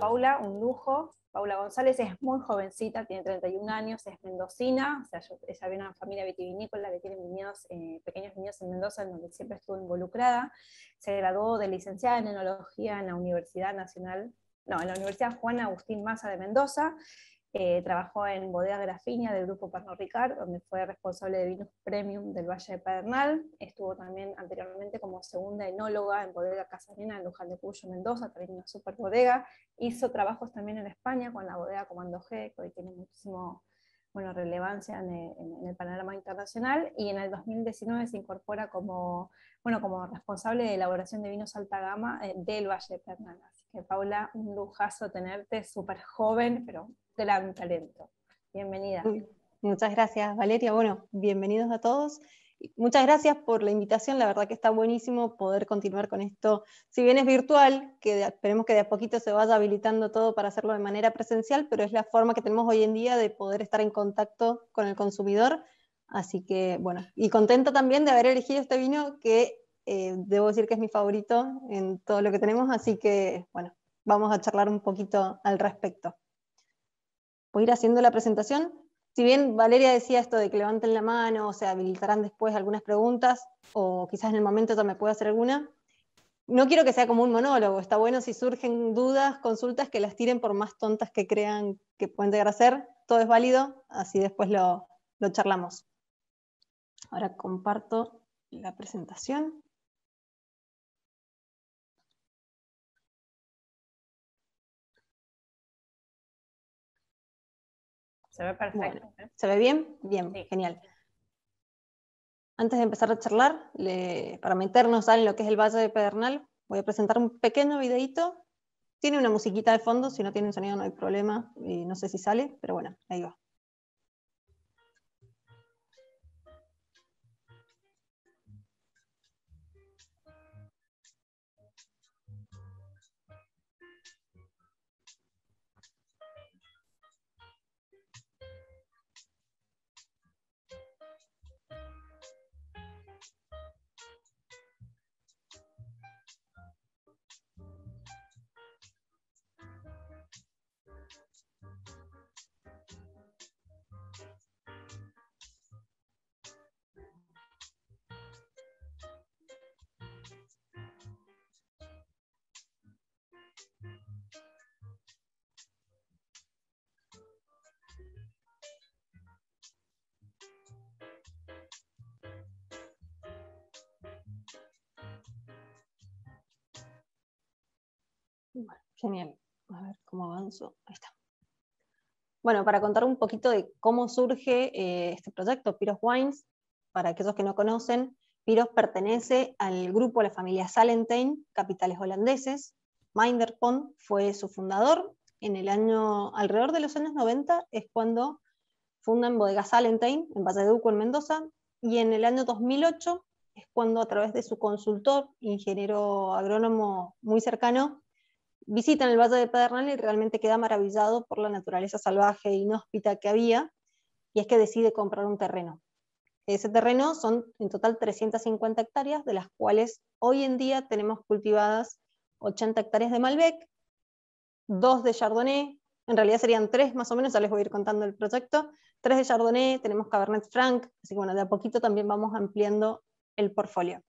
Paula, un lujo. Paula González es muy jovencita, tiene 31 años, es mendocina, o sea, ella viene de una familia vitivinícola que tiene eh, pequeños niños en Mendoza, en donde siempre estuvo involucrada. Se graduó de licenciada en enología en la Universidad Nacional, no, en la Universidad Juan Agustín Maza de Mendoza. Eh, trabajó en Bodega Grafiña del Grupo Pernod Ricard, donde fue responsable de vinos premium del Valle de Pernal Estuvo también anteriormente como segunda enóloga en Bodega Casarena, en Luján de Cuyo, Mendoza, también una super bodega. Hizo trabajos también en España con la bodega Comando G, que hoy tiene muchísimo bueno, relevancia en el, panorama internacional. Y en el 2019 se incorpora como, bueno, como responsable de elaboración de vinos alta gama eh, del Valle de Pernal Así que Paula, un lujazo tenerte, súper joven, pero gran talento. Bienvenida. Mm, muchas gracias, Valeria. Bueno, bienvenidos a todos. Muchas gracias por la invitación, la verdad que está buenísimo poder continuar con esto. Si bien es virtual, que esperemos que de a poquito se vaya habilitando todo para hacerlo de manera presencial, pero es la forma que tenemos hoy en día de poder estar en contacto con el consumidor. Así que, bueno, y contenta también de haber elegido este vino que eh, debo decir que es mi favorito en todo lo que tenemos, así que, bueno, vamos a charlar un poquito al respecto voy a ir haciendo la presentación. Si bien Valeria decía esto de que levanten la mano, o se habilitarán después algunas preguntas, o quizás en el momento ya me pueda hacer alguna, no quiero que sea como un monólogo. Está bueno si surgen dudas, consultas, que las tiren por más tontas que crean que pueden llegar a ser. Todo es válido, así después lo charlamos. Ahora comparto la presentación. Se ve perfecto. ¿eh? ¿Se ve bien? Bien, genial. Antes de empezar a charlar, para meternos en lo que es el Valle de Pedernal, voy a presentar un pequeño videito. Tiene una musiquita de fondo, si no tiene un sonido no hay problema, y no sé si sale, pero bueno, ahí va. Bueno, genial. A ver cómo avanzo. Ahí está. Bueno, para contar un poquito de cómo surge eh, este proyecto, Piros Wines, para aquellos que no conocen, Piros pertenece al grupo de la familia Salentain, capitales holandeses. Minderpond fue su fundador. En el año, alrededor de los años 90 es cuando fundan Bodega Salentain en Uco, en Mendoza. Y en el año 2008 es cuando a través de su consultor, ingeniero agrónomo muy cercano, visitan el Valle de Pedernal y realmente queda maravillado por la naturaleza salvaje e inhóspita que había, y es que decide comprar un terreno. Ese terreno son en total 350 hectáreas, de las cuales hoy en día tenemos cultivadas 80 hectáreas de Malbec, dos de Chardonnay, en realidad serían tres más o menos, ya les voy a ir contando el proyecto, tres de Chardonnay, tenemos Cabernet Franc, así que bueno, de a poquito también vamos ampliando el portfolio.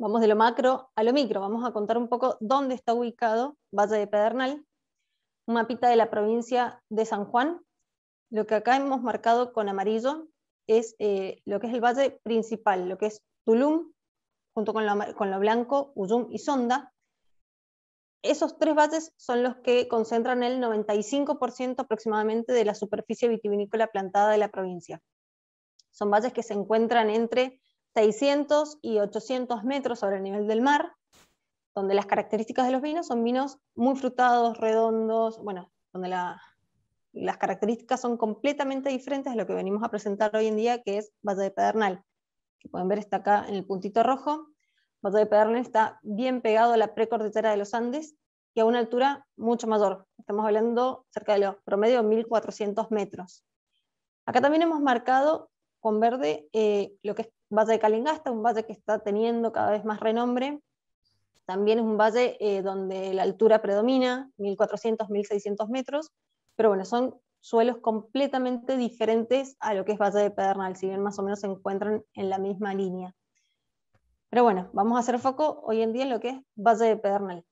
Vamos de lo macro a lo micro. Vamos a contar un poco dónde está ubicado Valle de Pedernal, un mapita de la provincia de San Juan. Lo que acá hemos marcado con amarillo es eh, lo que es el valle principal, lo que es Tulum, junto con lo, blanco, Uyum y Sonda. Esos tres valles son los que concentran el 95% aproximadamente de la superficie vitivinícola plantada de la provincia. Son valles que se encuentran entre 600 y 800 metros sobre el nivel del mar, donde las características de los vinos son vinos muy frutados, redondos, bueno, donde las características son completamente diferentes a lo que venimos a presentar hoy en día, que es Valle de Pedernal, que pueden ver está acá en el puntito rojo. Valle de Pedernal está bien pegado a la precordillera de los Andes y a una altura mucho mayor. Estamos hablando cerca de los promedio 1400 metros. Acá también hemos marcado con verde eh, lo que es Valle de Calingasta, un valle que está teniendo cada vez más renombre. También es un valle eh, donde la altura predomina, 1400, 1600 metros, pero bueno, son suelos completamente diferentes a lo que es Valle de Pedernal, si bien más o menos se encuentran en la misma línea. Pero bueno, vamos a hacer foco hoy en día en lo que es Valle de Pedernal.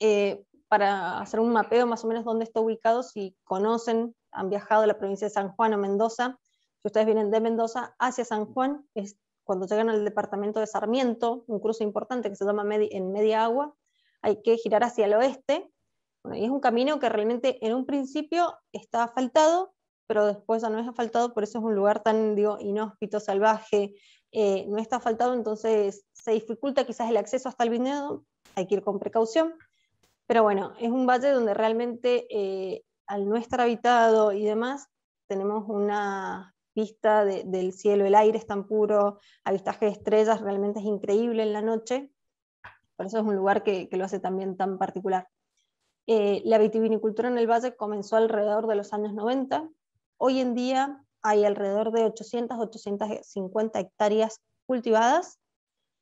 Eh, para hacer un mapeo más o menos dónde está ubicado, si conocen, han viajado a la provincia de San Juan o Mendoza, si ustedes vienen de Mendoza hacia San Juan, es cuando llegan al departamento de Sarmiento, un cruce importante que se llama en Media Agua, hay que girar hacia el oeste. y es un camino que realmente en un principio está asfaltado, pero después ya no es asfaltado, por eso es un lugar tan digo, inhóspito, salvaje, eh, no está asfaltado, entonces se dificulta quizás el acceso hasta el viñedo, hay que ir con precaución. Pero bueno, es un valle donde realmente eh, al no estar habitado y demás, tenemos una vista de, del cielo, el aire es tan puro, avistaje de estrellas, realmente es increíble en la noche. Por eso es un lugar que, que lo hace también tan particular. Eh, la vitivinicultura en el valle comenzó alrededor de los años 90. Hoy en día hay alrededor de 800, 850 hectáreas cultivadas.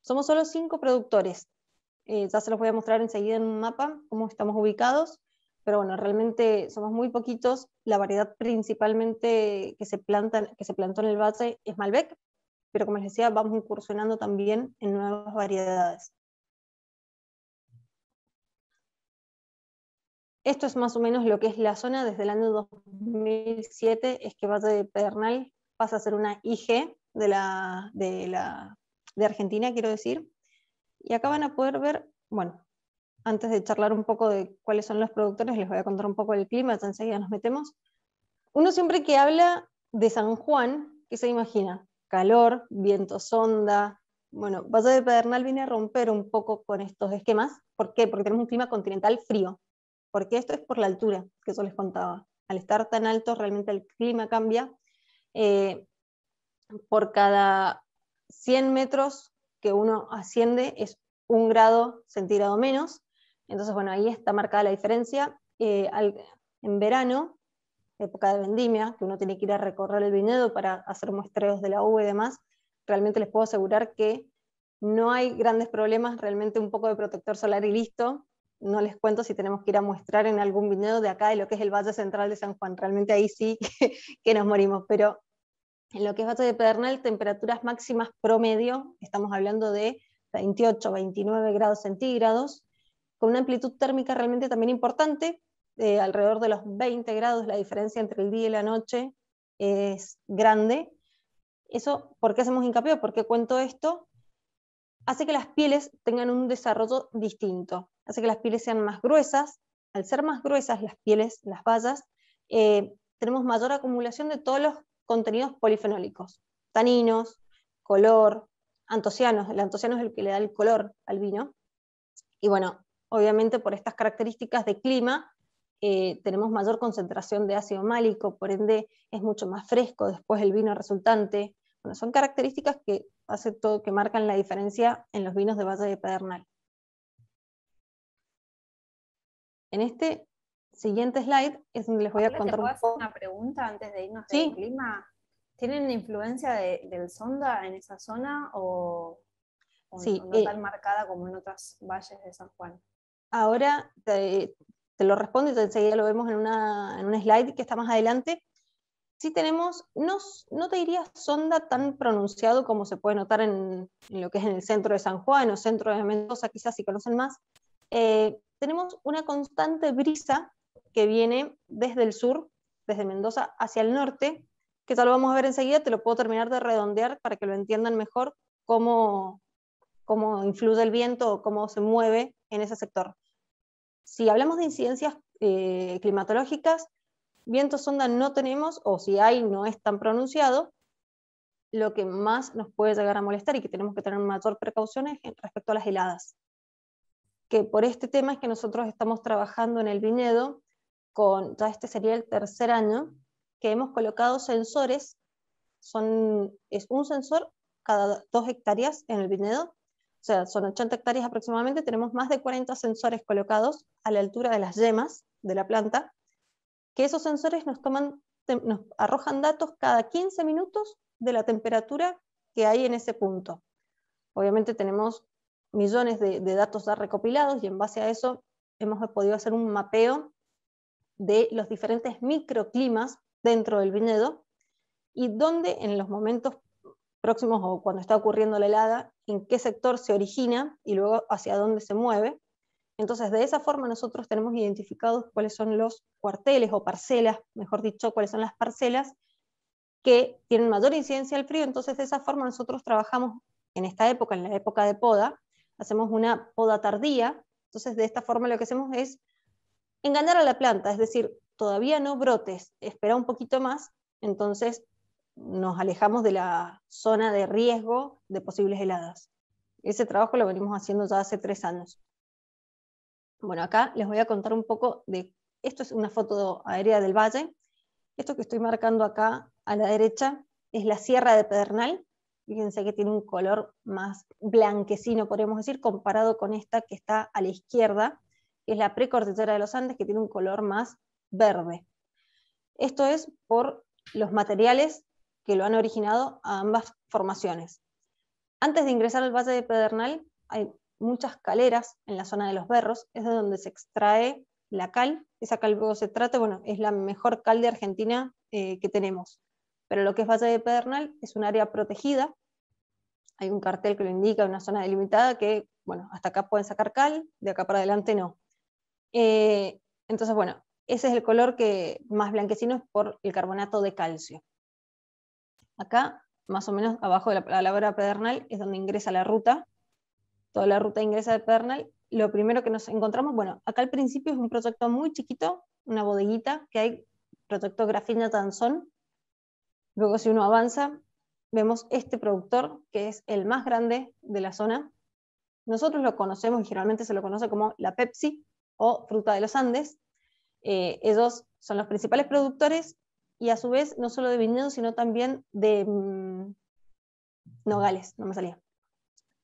Somos solo cinco productores. Eh, ya se los voy a mostrar enseguida en un mapa cómo estamos ubicados pero bueno, realmente somos muy poquitos. La variedad principalmente que se, plantan, que se plantó en el base es Malbec, pero como les decía, vamos incursionando también en nuevas variedades. Esto es más o menos lo que es la zona. Desde el año 2007 es que base de Pedernal pasa a ser una IG de, la, de Argentina, quiero decir. Y acá van a poder ver, bueno, antes de charlar un poco de cuáles son los productores, les voy a contar un poco del clima, ya enseguida nos metemos. Uno siempre que habla de San Juan, ¿qué se imagina? Calor, viento sonda. Bueno, Valle de Pedernal viene a romper un poco con estos esquemas. ¿Por qué? Porque tenemos un clima continental frío. Porque esto es por la altura que yo les contaba. Al estar tan alto, realmente el clima cambia. Eh, por cada 100 metros que uno asciende es un grado centígrado menos. Entonces, bueno, ahí está marcada la diferencia. Eh, en verano, época de vendimia, que uno tiene que ir a recorrer el viñedo para hacer muestreos de la UV y demás, realmente les puedo asegurar que no hay grandes problemas, realmente un poco de protector solar y listo. No les cuento si tenemos que ir a mostrar en algún viñedo de acá, de lo que es el Valle Central de San Juan. Realmente ahí sí que, nos morimos. Pero en lo que es Valle de Pedernal, temperaturas máximas promedio, estamos hablando de 28, 29 grados centígrados, con una amplitud térmica realmente también importante, eh, alrededor de los 20 grados, la diferencia entre el día y la noche es grande. Eso, ¿por qué hacemos hincapié? ¿Por qué cuento esto? Hace que las pieles tengan un desarrollo distinto, hace que las pieles sean más gruesas. Al ser más gruesas las pieles, las vallas, eh, tenemos mayor acumulación de todos los contenidos polifenólicos, taninos, color, antocianos. El antociano es el que le da el color al vino. Y bueno, obviamente por estas características de clima, eh, tenemos mayor concentración de ácido málico, por ende es mucho más fresco después el vino resultante. Bueno, son características que, todo, que marcan la diferencia en los vinos de Valle de Pedernal. En este siguiente slide es donde les voy a contar. hacer una pregunta antes de irnos clima? ¿Tienen influencia del sonda en esa zona o, no eh, tan marcada como en otras valles de San Juan? Ahora te, lo respondo y enseguida lo vemos en un slide que está más adelante. Sí tenemos, no, no te diría sonda tan pronunciado como se puede notar en, lo que es en el centro de San Juan o centro de Mendoza, quizás si conocen más. Eh, tenemos una constante brisa que viene desde el sur, desde Mendoza hacia el norte, que tal lo vamos a ver enseguida, te lo puedo terminar de redondear para que lo entiendan mejor cómo, cómo influye el viento o cómo se mueve en ese sector. Si hablamos de incidencias eh, climatológicas, viento sonda no tenemos, o si hay, no es tan pronunciado. Lo que más nos puede llegar a molestar y que tenemos que tener mayor precaución es respecto a las heladas. Que por este tema es que nosotros estamos trabajando en el viñedo con, ya este sería el tercer año, que hemos colocado sensores, son, es un sensor cada dos hectáreas en el viñedo, o sea, son 80 hectáreas aproximadamente, tenemos más de 40 sensores colocados a la altura de las yemas de la planta, que esos sensores nos, toman, nos arrojan datos cada 15 minutos de la temperatura que hay en ese punto. Obviamente tenemos millones de, datos ya recopilados y en base a eso hemos podido hacer un mapeo de los diferentes microclimas dentro del viñedo y donde en los momentos próximos o cuando está ocurriendo la helada, en qué sector se origina y luego hacia dónde se mueve. Entonces, de esa forma nosotros tenemos identificados cuáles son los cuarteles o parcelas, mejor dicho, cuáles son las parcelas que tienen mayor incidencia al frío. Entonces, de esa forma nosotros trabajamos en esta época, en la época de poda, hacemos una poda tardía. Entonces, de esta forma lo que hacemos es engañar a la planta, es decir, todavía no brotes, espera un poquito más. Entonces, nos alejamos de la zona de riesgo de posibles heladas. Ese trabajo lo venimos haciendo ya hace tres años. Bueno, acá les voy a contar un poco de, esto es una foto aérea del valle, esto que estoy marcando acá a la derecha es la Sierra de Pedernal, fíjense que tiene un color más blanquecino, podríamos decir, comparado con esta que está a la izquierda, que es la precordillera de los Andes, que tiene un color más verde. Esto es por los materiales que lo han originado ambas formaciones. Antes de ingresar al Valle de Pedernal hay muchas caleras en la zona de los Berros, es de donde se extrae la cal, esa cal luego se trata, bueno, es la mejor cal de Argentina eh, que tenemos. Pero lo que es Valle de Pedernal es un área protegida, hay un cartel que lo indica, una zona delimitada que, bueno, hasta acá pueden sacar cal, de acá para adelante no. Eh, entonces, bueno, ese es el color que más blanquecino es por el carbonato de calcio. Acá, más o menos abajo de la palabra pedernal, es donde ingresa la ruta. Toda la ruta ingresa de pedernal. Lo primero que nos encontramos, bueno, acá al principio es un proyecto muy chiquito, una bodeguita que hay, proyecto Grafina Tanzón. Luego, si uno avanza, vemos este productor, que es el más grande de la zona. Nosotros lo conocemos, y generalmente se lo conoce como la Pepsi o Fruta de los Andes. Eh, ellos son los principales productores y a su vez no solo de viñedos, sino también de mm, nogales, no me salía.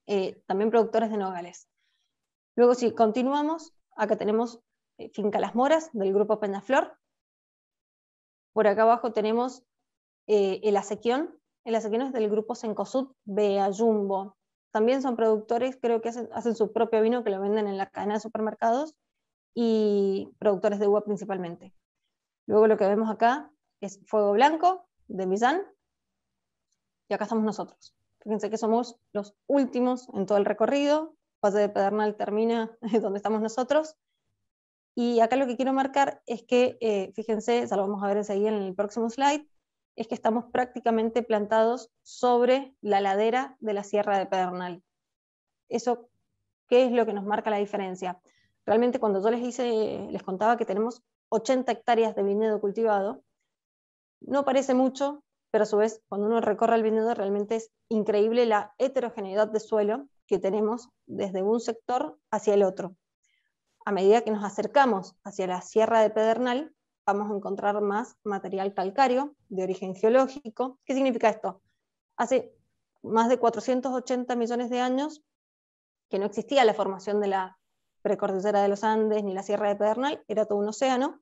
Eh, también productores de nogales. Luego si continuamos, acá tenemos eh, Finca Las Moras del grupo Peñaflor. Por acá abajo tenemos eh, El Asequión. El Asequión es del grupo Sencosud Beayumbo. También son productores, creo que hacen, hacen su propio vino que lo venden en la cadena de supermercados y productores de uva principalmente. Luego lo que vemos acá es Fuego Blanco de Bizán y acá estamos nosotros. Fíjense que somos los últimos en todo el recorrido, Pase de Pedernal termina donde estamos nosotros. Y acá lo que quiero marcar es que, eh, fíjense, ya lo vamos a ver enseguida en el próximo slide, es que estamos prácticamente plantados sobre la ladera de la Sierra de Pedernal. Eso, ¿qué es lo que nos marca la diferencia? Realmente cuando yo les hice, les contaba que tenemos 80 hectáreas de viñedo cultivado, no parece mucho, pero a su vez, cuando uno recorre el viñedo, realmente es increíble la heterogeneidad de suelo que tenemos desde un sector hacia el otro. A medida que nos acercamos hacia la Sierra de Pedernal, vamos a encontrar más material calcáreo de origen geológico. ¿Qué significa esto? Hace más de 480 millones de años que no existía la formación de la precordillera de los Andes ni la Sierra de Pedernal, era todo un océano,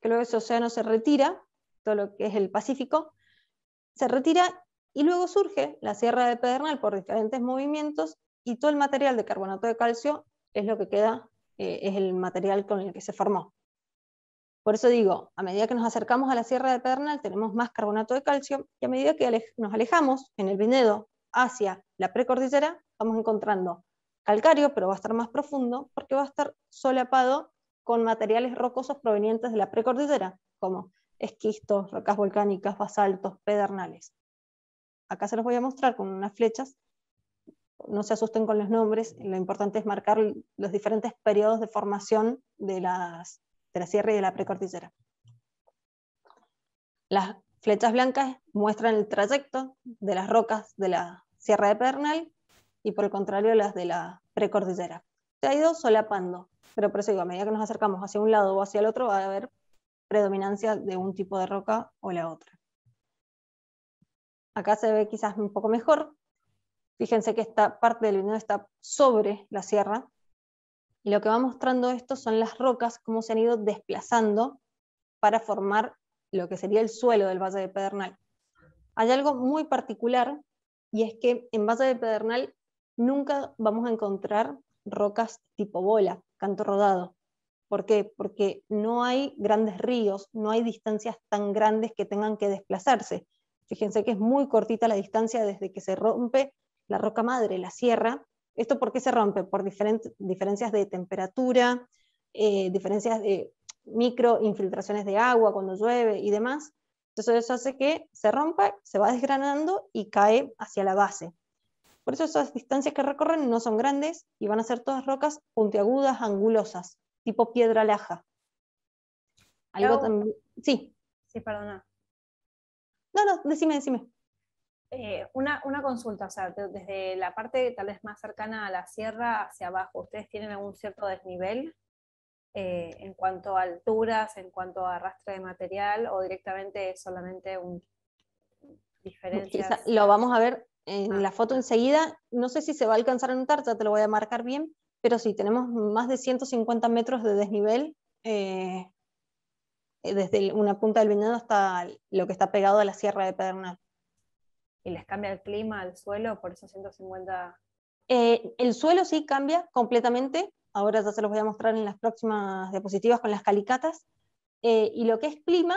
que luego ese océano se retira todo lo que es el Pacífico, se retira y luego surge la Sierra de Pedernal por diferentes movimientos y todo el material de carbonato de calcio es lo que queda, eh, es el material con el que se formó. Por eso digo, a medida que nos acercamos a la Sierra de Pedernal tenemos más carbonato de calcio y a medida que nos alejamos en el vinedo hacia la precordillera vamos encontrando calcario, pero va a estar más profundo porque va a estar solapado con materiales rocosos provenientes de la precordillera, como esquistos, rocas volcánicas, basaltos, pedernales. Acá se los voy a mostrar con unas flechas. No se asusten con los nombres, lo importante es marcar los diferentes periodos de formación de, las, de la sierra y de la precordillera. Las flechas blancas muestran el trayecto de las rocas de la sierra de Pedernal y por el contrario las de la precordillera. Se ha ido solapando, pero por a medida que nos acercamos hacia un lado o hacia el otro va a haber predominancia de un tipo de roca o la otra. Acá se ve quizás un poco mejor. Fíjense que esta parte del vino está sobre la sierra. Y lo que va mostrando esto son las rocas, cómo se han ido desplazando para formar lo que sería el suelo del Valle de Pedernal. Hay algo muy particular y es que en Valle de Pedernal nunca vamos a encontrar rocas tipo bola, canto rodado. ¿Por qué? Porque no hay grandes ríos, no hay distancias tan grandes que tengan que desplazarse. Fíjense que es muy cortita la distancia desde que se rompe la roca madre, la sierra. ¿Esto por qué se rompe? Por diferencias de temperatura, eh, diferencias de microinfiltraciones de agua cuando llueve y demás. Entonces eso hace que se rompa, se va desgranando y cae hacia la base. Por eso esas distancias que recorren no son grandes y van a ser todas rocas puntiagudas, angulosas tipo piedra laja. Algo también... Sí. Sí, perdona. No, no, decime, decime. Eh, una, consulta, o sea, desde la parte tal vez más cercana a la sierra hacia abajo, ¿ustedes tienen algún cierto desnivel eh, en cuanto a alturas, en cuanto a arrastre de material o directamente solamente un diferencia? Lo vamos a ver en ah. la foto enseguida. No sé si se va a alcanzar a notar, ya te lo voy a marcar bien, pero sí, tenemos más de 150 metros de desnivel eh, eh, desde una punta del viñedo hasta lo que está pegado a la sierra de Pedernal. ¿Y les cambia el clima al suelo por esos 150? Eh, el suelo sí cambia completamente, ahora ya se los voy a mostrar en las próximas diapositivas con las calicatas, y lo que es clima,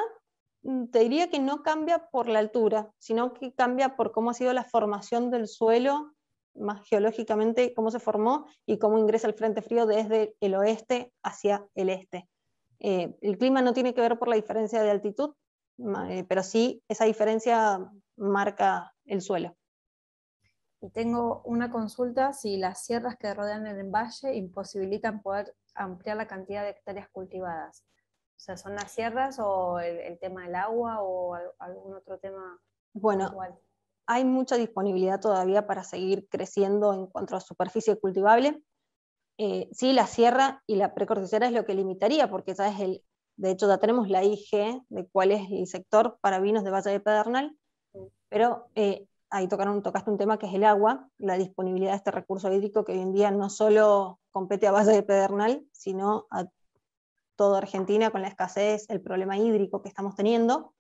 mm, te diría que no cambia por la altura, sino que cambia por cómo ha sido la formación del suelo más geológicamente cómo se formó y cómo ingresa el Frente Frío desde el oeste hacia el este. Eh, el clima no tiene que ver por la diferencia de altitud, eh, pero sí esa diferencia marca el suelo. Y tengo una consulta si las sierras que rodean el valle imposibilitan poder ampliar la cantidad de hectáreas cultivadas. O sea, ¿son las sierras o el, tema del agua o algún otro tema? Bueno, hay mucha disponibilidad todavía para seguir creciendo en cuanto a superficie cultivable. Eh, sí, la sierra y la precordillera es lo que limitaría, porque ya es el, de hecho ya tenemos la IG de cuál es el sector para vinos de Valle de Pedernal, pero eh, ahí tocaron, tocaste un tema que es el agua, la disponibilidad de este recurso hídrico que hoy en día no solo compete a Valle de Pedernal, sino a toda Argentina con la escasez, el problema hídrico que estamos teniendo.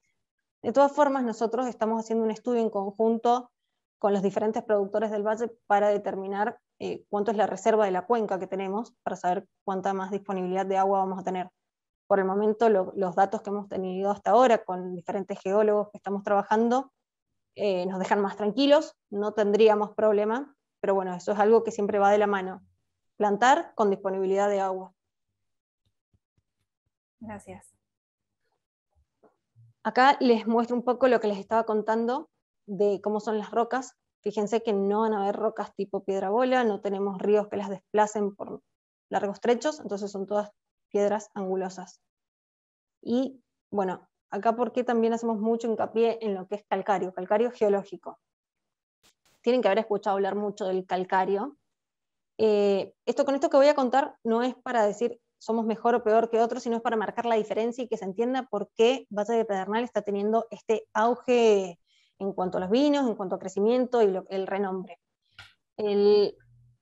De todas formas, nosotros estamos haciendo un estudio en conjunto con los diferentes productores del valle para determinar eh, cuánto es la reserva de la cuenca que tenemos, para saber cuánta más disponibilidad de agua vamos a tener. Por el momento, los datos que hemos tenido hasta ahora con diferentes geólogos que estamos trabajando eh, nos dejan más tranquilos, no tendríamos problema, pero bueno, eso es algo que siempre va de la mano. Plantar con disponibilidad de agua. Gracias. Acá les muestro un poco lo que les estaba contando de cómo son las rocas. Fíjense que no van a haber rocas tipo piedra bola, no tenemos ríos que las desplacen por largos trechos, entonces son todas piedras angulosas. Y bueno, acá porque también hacemos mucho hincapié en lo que es calcario, calcario geológico. Tienen que haber escuchado hablar mucho del calcario. Eh, esto, con esto que voy a contar no es para decir somos mejor o peor que otros, sino es para marcar la diferencia y que se entienda por qué Valle de Pedernal está teniendo este auge en cuanto a los vinos, en cuanto a crecimiento y el renombre.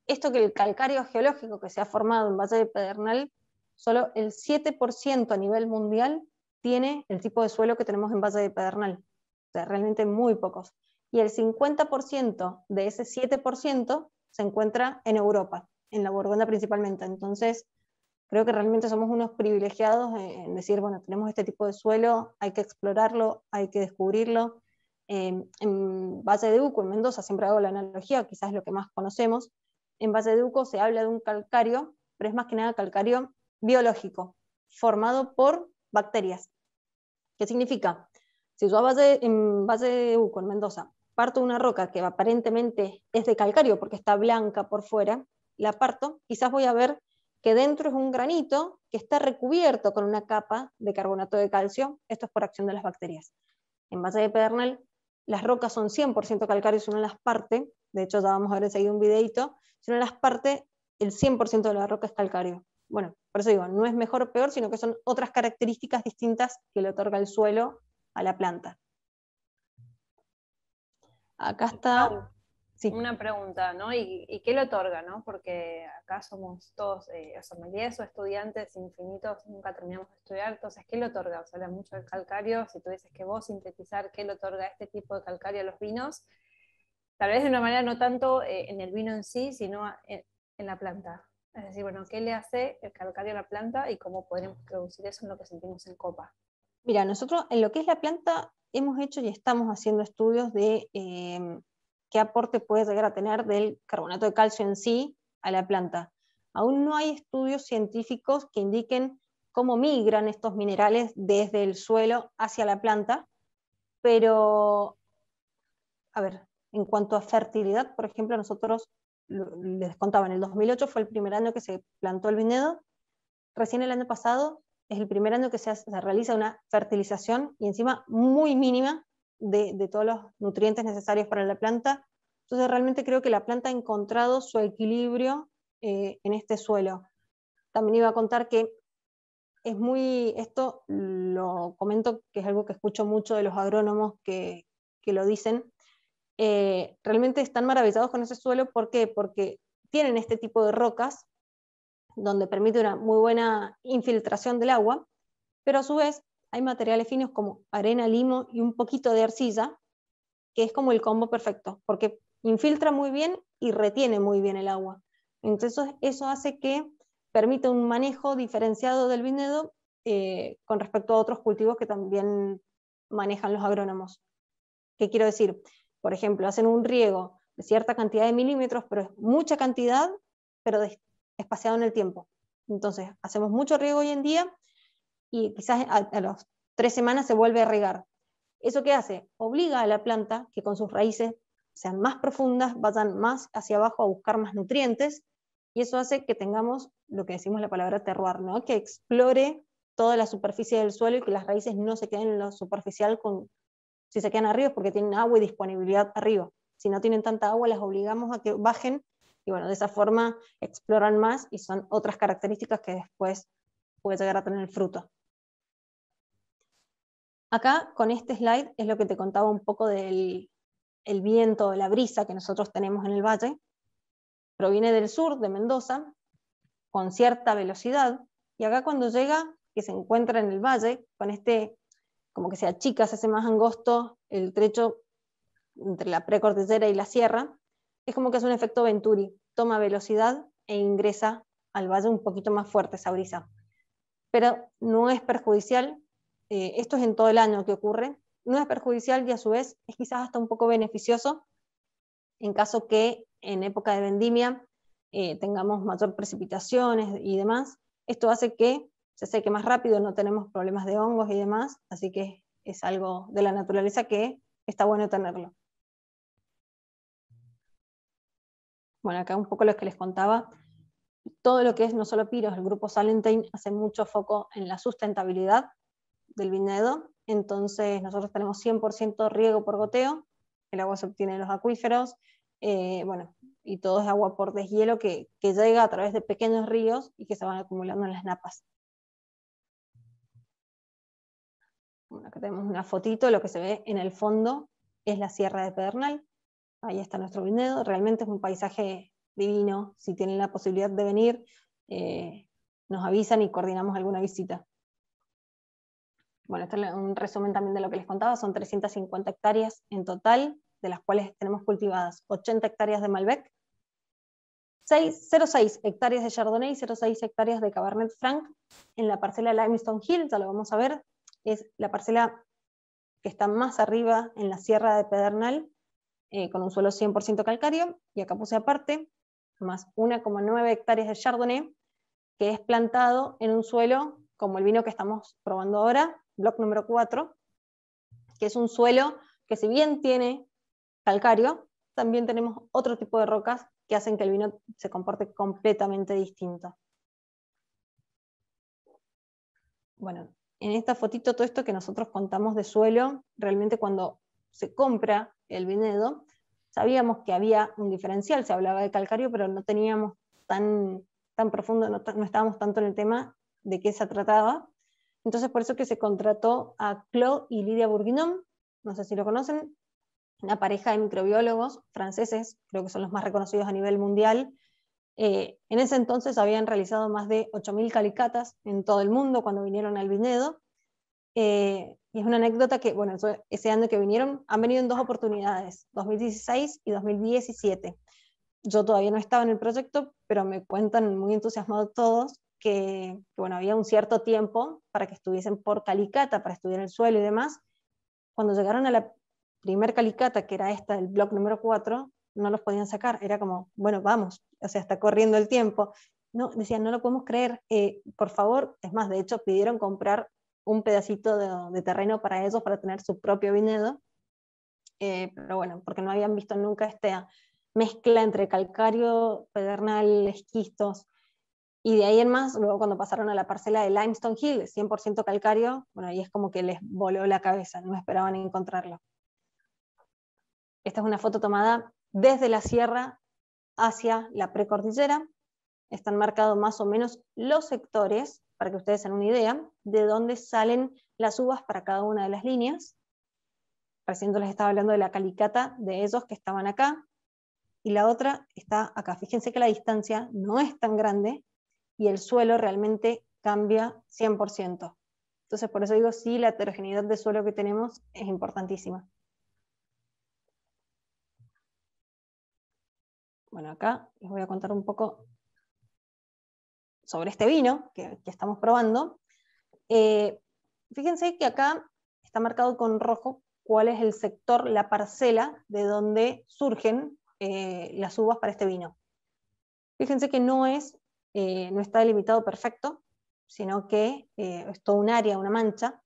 esto que el calcario geológico que se ha formado en Valle de Pedernal, solo el 7% a nivel mundial tiene el tipo de suelo que tenemos en Valle de Pedernal. O sea, realmente muy pocos. Y el 50% de ese 7% se encuentra en Europa, en la Borgonda principalmente. Entonces, creo que realmente somos unos privilegiados en, decir, bueno, tenemos este tipo de suelo, hay que explorarlo, hay que descubrirlo. Em, en base de Uco, en Mendoza, siempre hago la analogía, quizás lo que más conocemos, en base de Uco se habla de un calcario, pero es más que nada calcario biológico, formado por bacterias. ¿Qué significa? Si yo a en base de Uco, en Mendoza, parto una roca que aparentemente es de calcario porque está blanca por fuera, la parto, quizás voy a ver que dentro es un granito que está recubierto con una capa de carbonato de calcio, esto es por acción de las bacterias. En base de Pedernal, las rocas son 100% calcáreas, una las parte, de hecho ya vamos a ver enseguida un videito, si uno las parte, el 100% de la roca es calcáreo. Bueno, por eso digo, no es mejor o peor, sino que son otras características distintas que le otorga el suelo a la planta. Acá está una pregunta, ¿no? ¿Y, qué le otorga, no? Porque acá somos todos, eh, o estudiantes infinitos, nunca terminamos de estudiar, entonces, ¿qué le otorga? O sea, mucho del calcario, si tuvieses que vos sintetizar qué le otorga este tipo de calcario a los vinos, tal vez de una manera no tanto eh, en el vino en sí, sino en, la planta. Es decir, bueno, ¿qué le hace el calcario a la planta y cómo podemos producir eso en lo que sentimos en copa? Mira, nosotros en lo que es la planta hemos hecho y estamos haciendo estudios de... Em, qué aporte puede llegar a tener del carbonato de calcio en sí a la planta. Aún no hay estudios científicos que indiquen cómo migran estos minerales desde el suelo hacia la planta, pero, a ver, en cuanto a fertilidad, por ejemplo, nosotros les contaba, en el 2008 fue el primer año que se plantó el viñedo, recién el año pasado es el primer año que se realiza una fertilización y encima muy mínima de, todos los nutrientes necesarios para la planta. Entonces realmente creo que la planta ha encontrado su equilibrio eh, en este suelo. También iba a contar que es muy, esto lo comento, que es algo que escucho mucho de los agrónomos que, lo dicen, eh, realmente están maravillados con ese suelo. ¿Por qué? Porque tienen este tipo de rocas donde permite una muy buena infiltración del agua, pero a su vez hay materiales finos como arena, limo y un poquito de arcilla, que es como el combo perfecto, porque infiltra muy bien y retiene muy bien el agua. Entonces eso hace que permite un manejo diferenciado del viñedo eh, con respecto a otros cultivos que también manejan los agrónomos. ¿Qué quiero decir? Por ejemplo, hacen un riego de cierta cantidad de milímetros, pero es mucha cantidad, pero espaciado en el tiempo. Entonces, hacemos mucho riego hoy en día y quizás a, las tres semanas se vuelve a regar. ¿Eso qué hace? Obliga a la planta que con sus raíces sean más profundas, vayan más hacia abajo a buscar más nutrientes y eso hace que tengamos lo que decimos la palabra terroir, ¿no? que explore toda la superficie del suelo y que las raíces no se queden en lo superficial con, si se quedan arriba es porque tienen agua y disponibilidad arriba. Si no tienen tanta agua, las obligamos a que bajen y bueno, de esa forma exploran más y son otras características que después puede llegar a tener el fruto. Acá con este slide es lo que te contaba un poco del viento, de la brisa que nosotros tenemos en el valle. Proviene del sur, de Mendoza, con cierta velocidad, y acá cuando llega, que se encuentra en el valle, con este, como que se achica, se hace más angosto el trecho entre la precordillera y la sierra, es como que hace un efecto Venturi, toma velocidad e ingresa al valle un poquito más fuerte esa brisa. Pero no es perjudicial eh, esto es en todo el año que ocurre, no es perjudicial y a su vez es quizás hasta un poco beneficioso en caso que en época de vendimia eh, tengamos mayor precipitaciones y demás. Esto hace que se seque más rápido, no tenemos problemas de hongos y demás, así que es algo de la naturaleza que está bueno tenerlo. Bueno, acá un poco lo que les contaba, todo lo que es no solo piros, el grupo Salentine hace mucho foco en la sustentabilidad, del viñedo, entonces nosotros tenemos 100% riego por goteo, el agua se obtiene de los acuíferos, eh, bueno, y todo es agua por deshielo que, llega a través de pequeños ríos y que se van acumulando en las napas. acá tenemos una fotito, lo que se ve en el fondo es la Sierra de Pedernal, ahí está nuestro viñedo, realmente es un paisaje divino, si tienen la posibilidad de venir, eh, nos avisan y coordinamos alguna visita. Bueno, esto es un resumen también de lo que les contaba, son 350 hectáreas en total, de las cuales tenemos cultivadas 80 hectáreas de Malbec, 0,6 hectáreas de Chardonnay y 0,6 hectáreas de Cabernet Franc en la parcela Limestone Hill, ya lo vamos a ver, es la parcela que está más arriba en la sierra de Pedernal, eh, con un suelo 100% calcáreo, y acá puse aparte, más 1,9 hectáreas de Chardonnay, que es plantado en un suelo como el vino que estamos probando ahora, block número 4, que es un suelo que si bien tiene calcario, también tenemos otro tipo de rocas que hacen que el vino se comporte completamente distinto. Bueno, en esta fotito todo esto que nosotros contamos de suelo, realmente cuando se compra el vinedo, sabíamos que había un diferencial, se hablaba de calcario, pero no teníamos tan, profundo, no estábamos tanto en el tema de qué se trataba, entonces, por eso que se contrató a Claude y Lidia Bourguignon, no sé si lo conocen, una pareja de microbiólogos franceses, creo que son los más reconocidos a nivel mundial. Eh, en ese entonces habían realizado más de 8.000 calicatas en todo el mundo cuando vinieron al viñedo. Eh, y es una anécdota que, bueno, ese año que vinieron, han venido en dos oportunidades, 2016 y 2017. Yo todavía no estaba en el proyecto, pero me cuentan muy entusiasmados todos que, bueno, había un cierto tiempo para que estuviesen por calicata, para estudiar el suelo y demás. Cuando llegaron a la primer calicata, que era esta, el bloque número 4, no los podían sacar. Era como, bueno, vamos, o sea, está corriendo el tiempo. No, decían, no lo podemos creer, eh, por favor. Es más, de hecho, pidieron comprar un pedacito de, terreno para ellos, para tener su propio viñedo. Eh, pero bueno, porque no habían visto nunca esta mezcla entre calcario, pedernal, esquistos. Y de ahí en más, luego cuando pasaron a la parcela de Limestone Hill, 100% calcáreo, bueno, ahí es como que les voló la cabeza, no esperaban encontrarlo. Esta es una foto tomada desde la sierra hacia la precordillera. Están marcados más o menos los sectores, para que ustedes tengan una idea, de dónde salen las uvas para cada una de las líneas. Recién les estaba hablando de la calicata de ellos que estaban acá, y la otra está acá. Fíjense que la distancia no es tan grande, y el suelo realmente cambia 100%. Entonces, por eso digo, sí, la heterogeneidad de suelo que tenemos es importantísima. Bueno, acá les voy a contar un poco sobre este vino que, estamos probando. Eh, fíjense que acá está marcado con rojo cuál es el sector, la parcela de donde surgen eh, las uvas para este vino. Fíjense que no es eh, no está delimitado perfecto, sino que eh, es todo un área, una mancha.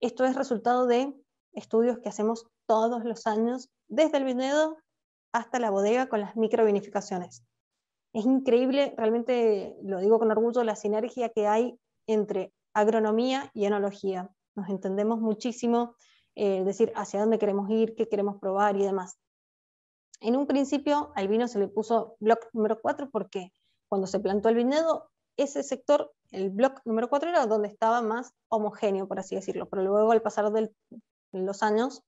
Esto es resultado de estudios que hacemos todos los años, desde el viñedo hasta la bodega con las microvinificaciones. Es increíble, realmente lo digo con orgullo, la sinergia que hay entre agronomía y enología. Nos entendemos muchísimo, eh, decir hacia dónde queremos ir, qué queremos probar y demás. En un principio al vino se le puso bloque número 4 porque cuando se plantó el viñedo, ese sector, el bloque número 4, era donde estaba más homogéneo, por así decirlo. Pero luego, al pasar de los años,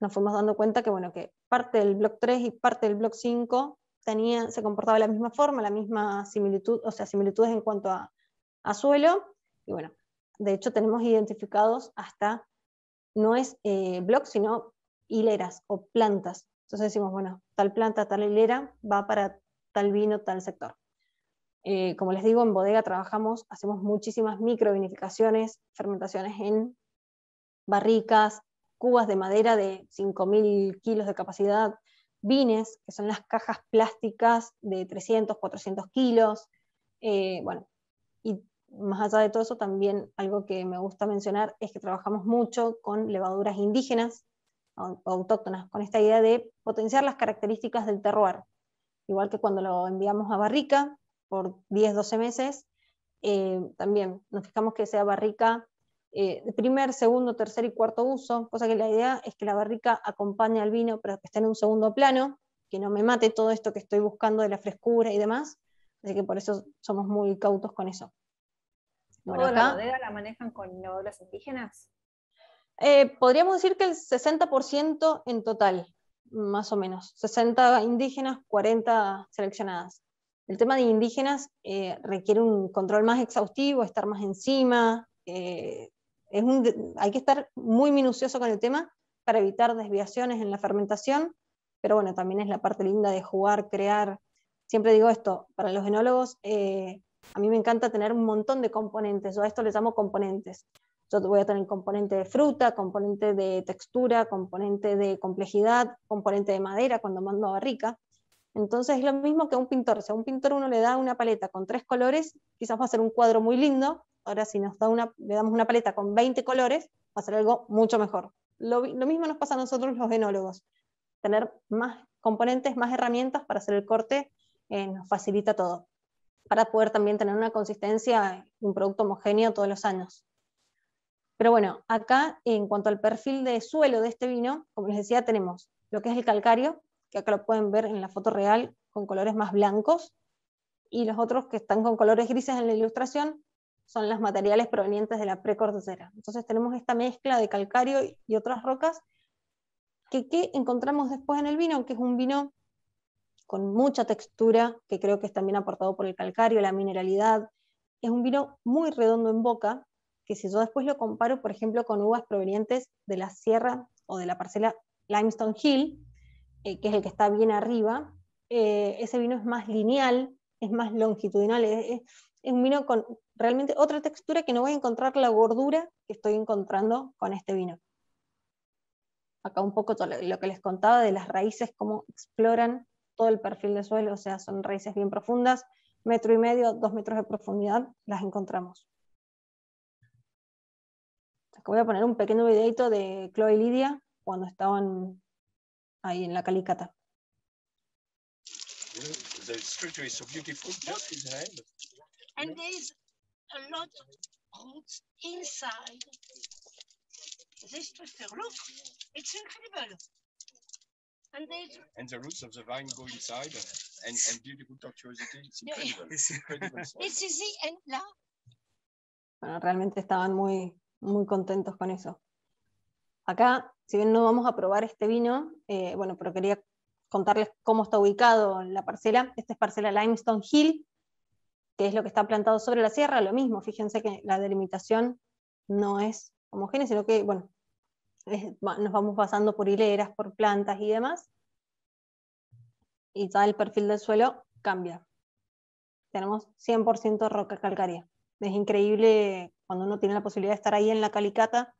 nos fuimos dando cuenta que, bueno, que parte del bloque 3 y parte del bloque 5 tenía, se comportaba de la misma forma, la misma similitud, o sea, similitudes en cuanto a, suelo. Y bueno, de hecho tenemos identificados hasta, no es eh, sino hileras o plantas. Entonces decimos, bueno, tal planta, tal hilera va para tal vino, tal sector. Eh, como les digo, en bodega trabajamos, hacemos muchísimas microvinificaciones, fermentaciones en barricas, cubas de madera de 5.000 kilos de capacidad, vines, que son las cajas plásticas de 300, 400 kilos. Eh, bueno, y más allá de todo eso, también algo que me gusta mencionar es que trabajamos mucho con levaduras indígenas o autóctonas, con esta idea de potenciar las características del terroir. Igual que cuando lo enviamos a barrica, por 10, 12 meses. Eh, también nos fijamos que sea barrica eh, de primer, segundo, tercer y cuarto uso, cosa que la idea es que la barrica acompañe al vino, pero que esté en un segundo plano, que no me mate todo esto que estoy buscando de la frescura y demás. Así que por eso somos muy cautos con eso. ¿La bodega la manejan con las indígenas? Eh, podríamos decir que el 60% en total, más o menos. 60 indígenas, 40 seleccionadas. El tema de indígenas eh, requiere un control más exhaustivo, estar más encima, eh, hay que estar muy minucioso con el tema para evitar desviaciones en la fermentación, pero bueno, también es la parte linda de jugar, crear. Siempre digo esto, para los enólogos, eh, a mí me encanta tener un montón de componentes, yo a esto le llamo componentes. Yo voy a tener componente de fruta, componente de textura, componente de complejidad, componente de madera cuando mando a barrica. Entonces es lo mismo que un pintor. Si a un pintor uno le da una paleta con tres colores, quizás va a ser un cuadro muy lindo. Ahora si nos da una, le damos una paleta con 20 colores, va a ser algo mucho mejor. Lo, mismo nos pasa a nosotros los enólogos. Tener más componentes, más herramientas para hacer el corte eh, nos facilita todo. Para poder también tener una consistencia, un producto homogéneo todos los años. Pero bueno, acá en cuanto al perfil de suelo de este vino, como les decía, tenemos lo que es el calcario, que acá lo pueden ver en la foto real con colores más blancos, y los otros que están con colores grises en la ilustración son los materiales provenientes de la precordillera. Entonces tenemos esta mezcla de calcario y otras rocas que, que encontramos después en el vino, que es un vino con mucha textura, que creo que es también aportado por el calcario, la mineralidad. Es un vino muy redondo en boca, que si yo después lo comparo, por ejemplo, con uvas provenientes de la sierra o de la parcela Limestone Hill, eh, que es el que está bien arriba, eh, ese vino es más lineal, es más longitudinal, es, un vino con realmente otra textura que no voy a encontrar la gordura que estoy encontrando con este vino. Acá un poco lo que les contaba de las raíces, cómo exploran todo el perfil de suelo, o sea, son raíces bien profundas, metro y medio, dos metros de profundidad, las encontramos. voy a poner un pequeño videito de Chloe y Lidia cuando estaban ahí en la calicata. And there a lot of roots inside this Look, it's incredible. And, and the roots of the vine go inside and, and beautiful tortuosity. It's incredible. is Bueno, realmente estaban muy, muy contentos con eso. Acá si bien no vamos a probar este vino, eh, bueno, pero quería contarles cómo está ubicado la parcela. Esta es parcela Limestone Hill, que es lo que está plantado sobre la sierra, lo mismo, fíjense que la delimitación no es homogénea, sino que, bueno, nos vamos basando por hileras, por plantas y demás, y tal, el perfil del suelo cambia. Tenemos 100% roca calcaria. Es increíble cuando uno tiene la posibilidad de estar ahí en la calicata,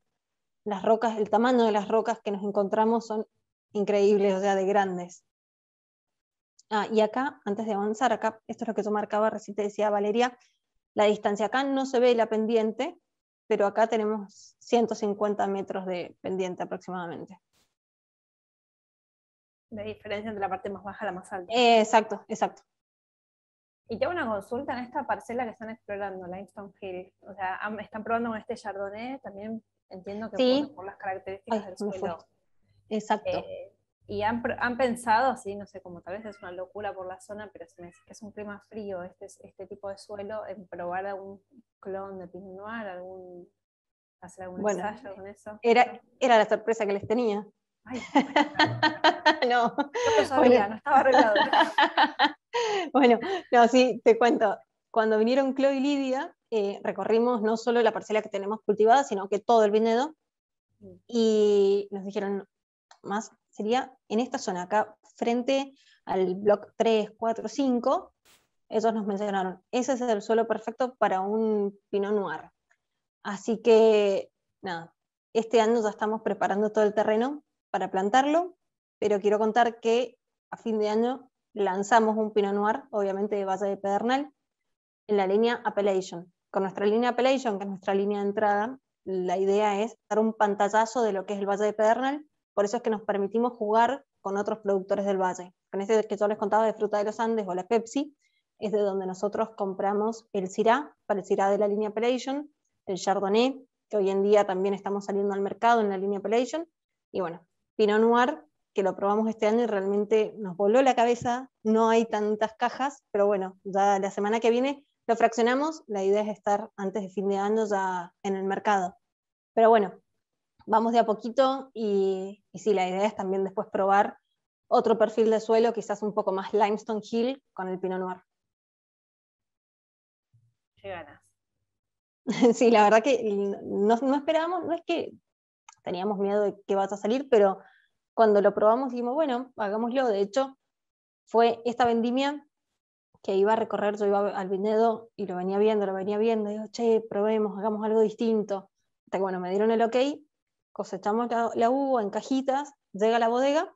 las rocas, el tamaño de las rocas que nos encontramos son increíbles, o sea, de grandes. Ah, y acá, antes de avanzar, acá, esto es lo que yo marcaba, recién te decía Valeria, la distancia acá no se ve la pendiente, pero acá tenemos 150 metros de pendiente aproximadamente. La diferencia entre la parte más baja y la más alta. Eh, exacto, exacto. Y tengo una consulta en esta parcela que están explorando, la Hill. O sea, están probando con este Chardonnay, también Entiendo que por, las características del suelo. Exacto. Eh, y han, pensado, así, no sé, como tal vez es una locura por la zona, pero si me que es un clima frío este, este tipo de suelo, en probar algún clon de Pinot Noir, hacer algún ensayo con eso. Era, era la sorpresa que les tenía. Ay, no, no sabía, no estaba arreglado. bueno, no, sí, te cuento. Cuando vinieron Chloe y Lidia, eh, recorrimos no solo la parcela que tenemos cultivada, sino que todo el viñedo. Mm. Y nos dijeron, más sería en esta zona, acá frente al block 3, 4, 5, ellos nos mencionaron, ese es el suelo perfecto para un Pinot Noir. Así que, nada, este año ya estamos preparando todo el terreno para plantarlo, pero quiero contar que a fin de año lanzamos un Pinot Noir, obviamente de base de Pedernal, en la línea Appellation. Con nuestra línea Appellation, que es nuestra línea de entrada, la idea es dar un pantallazo de lo que es el Valle de Pedernal, por eso es que nos permitimos jugar con otros productores del Valle. Con este que yo les contaba de Fruta de los Andes o la Pepsi, es de donde nosotros compramos el Syrah, para el Syrah de la línea Appellation, el Chardonnay, que hoy en día también estamos saliendo al mercado en la línea Appellation, y bueno, Pinot Noir, que lo probamos este año y realmente nos voló la cabeza, no hay tantas cajas, pero bueno, ya la semana que viene lo fraccionamos, la idea es estar antes de fin de año ya en el mercado. Pero bueno, vamos de a poquito y, sí, la idea es también después probar otro perfil de suelo, quizás un poco más limestone hill con el pino Noir. Sí, la verdad que no, esperábamos, no es que teníamos miedo de que vas a salir, pero cuando lo probamos dijimos, bueno, hagámoslo. De hecho, fue esta vendimia que iba a recorrer, yo iba al viñedo y lo venía viendo, lo venía viendo, y digo, che, probemos, hagamos algo distinto. Hasta bueno, me dieron el ok, cosechamos la, uva en cajitas, llega a la bodega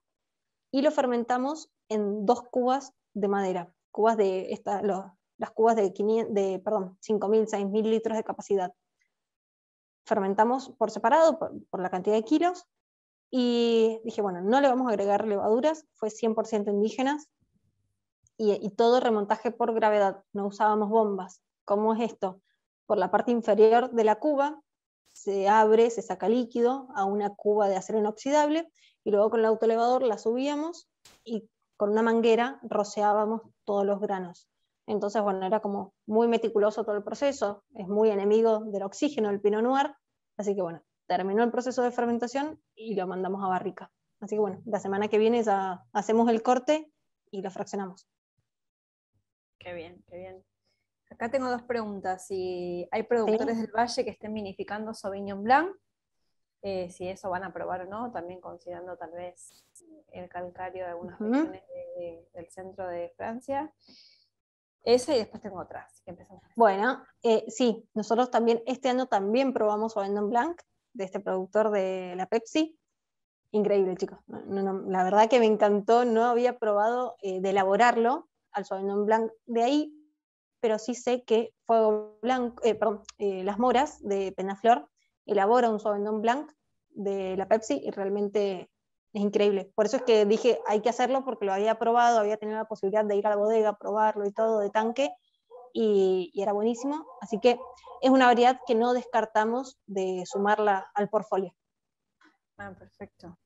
y lo fermentamos en dos cubas de madera, cubas de esta, las cubas de, de perdón, 5.000, 6.000 litros de capacidad. Fermentamos por separado, por, la cantidad de kilos, y dije, bueno, no le vamos a agregar levaduras, fue 100% indígenas, y, todo remontaje por gravedad, no usábamos bombas. ¿Cómo es esto? Por la parte inferior de la cuba se abre, se saca líquido a una cuba de acero inoxidable y luego con el autoelevador la subíamos y con una manguera roceábamos todos los granos. Entonces, bueno, era como muy meticuloso todo el proceso, es muy enemigo del oxígeno, el pino Noir, así que bueno, terminó el proceso de fermentación y lo mandamos a barrica. Así que bueno, la semana que viene ya hacemos el corte y lo fraccionamos. Qué bien, qué bien. Acá tengo dos preguntas. Si hay productores del Valle que estén minificando Sauvignon Blanc, eh, si eso van a probar o no, también considerando tal vez el calcario de algunas regiones del centro de Francia. Esa y después tengo otra, empezamos. Bueno, eh, sí, nosotros también, este año también probamos Sauvignon Blanc de este productor de la Pepsi. Increíble, chicos. la verdad que me encantó, no había probado eh, de elaborarlo, al Sauvignon Blanc de ahí, pero sí sé que Fuego Blanco, eh, eh, Las Moras de Penaflor elabora un Sauvignon Blanc de la Pepsi y realmente es increíble. Por eso es que dije, hay que hacerlo porque lo había probado, había tenido la posibilidad de ir a la bodega, probarlo y todo de tanque y, y era buenísimo. Así que es una variedad que no descartamos de sumarla al portfolio. Ah, perfecto.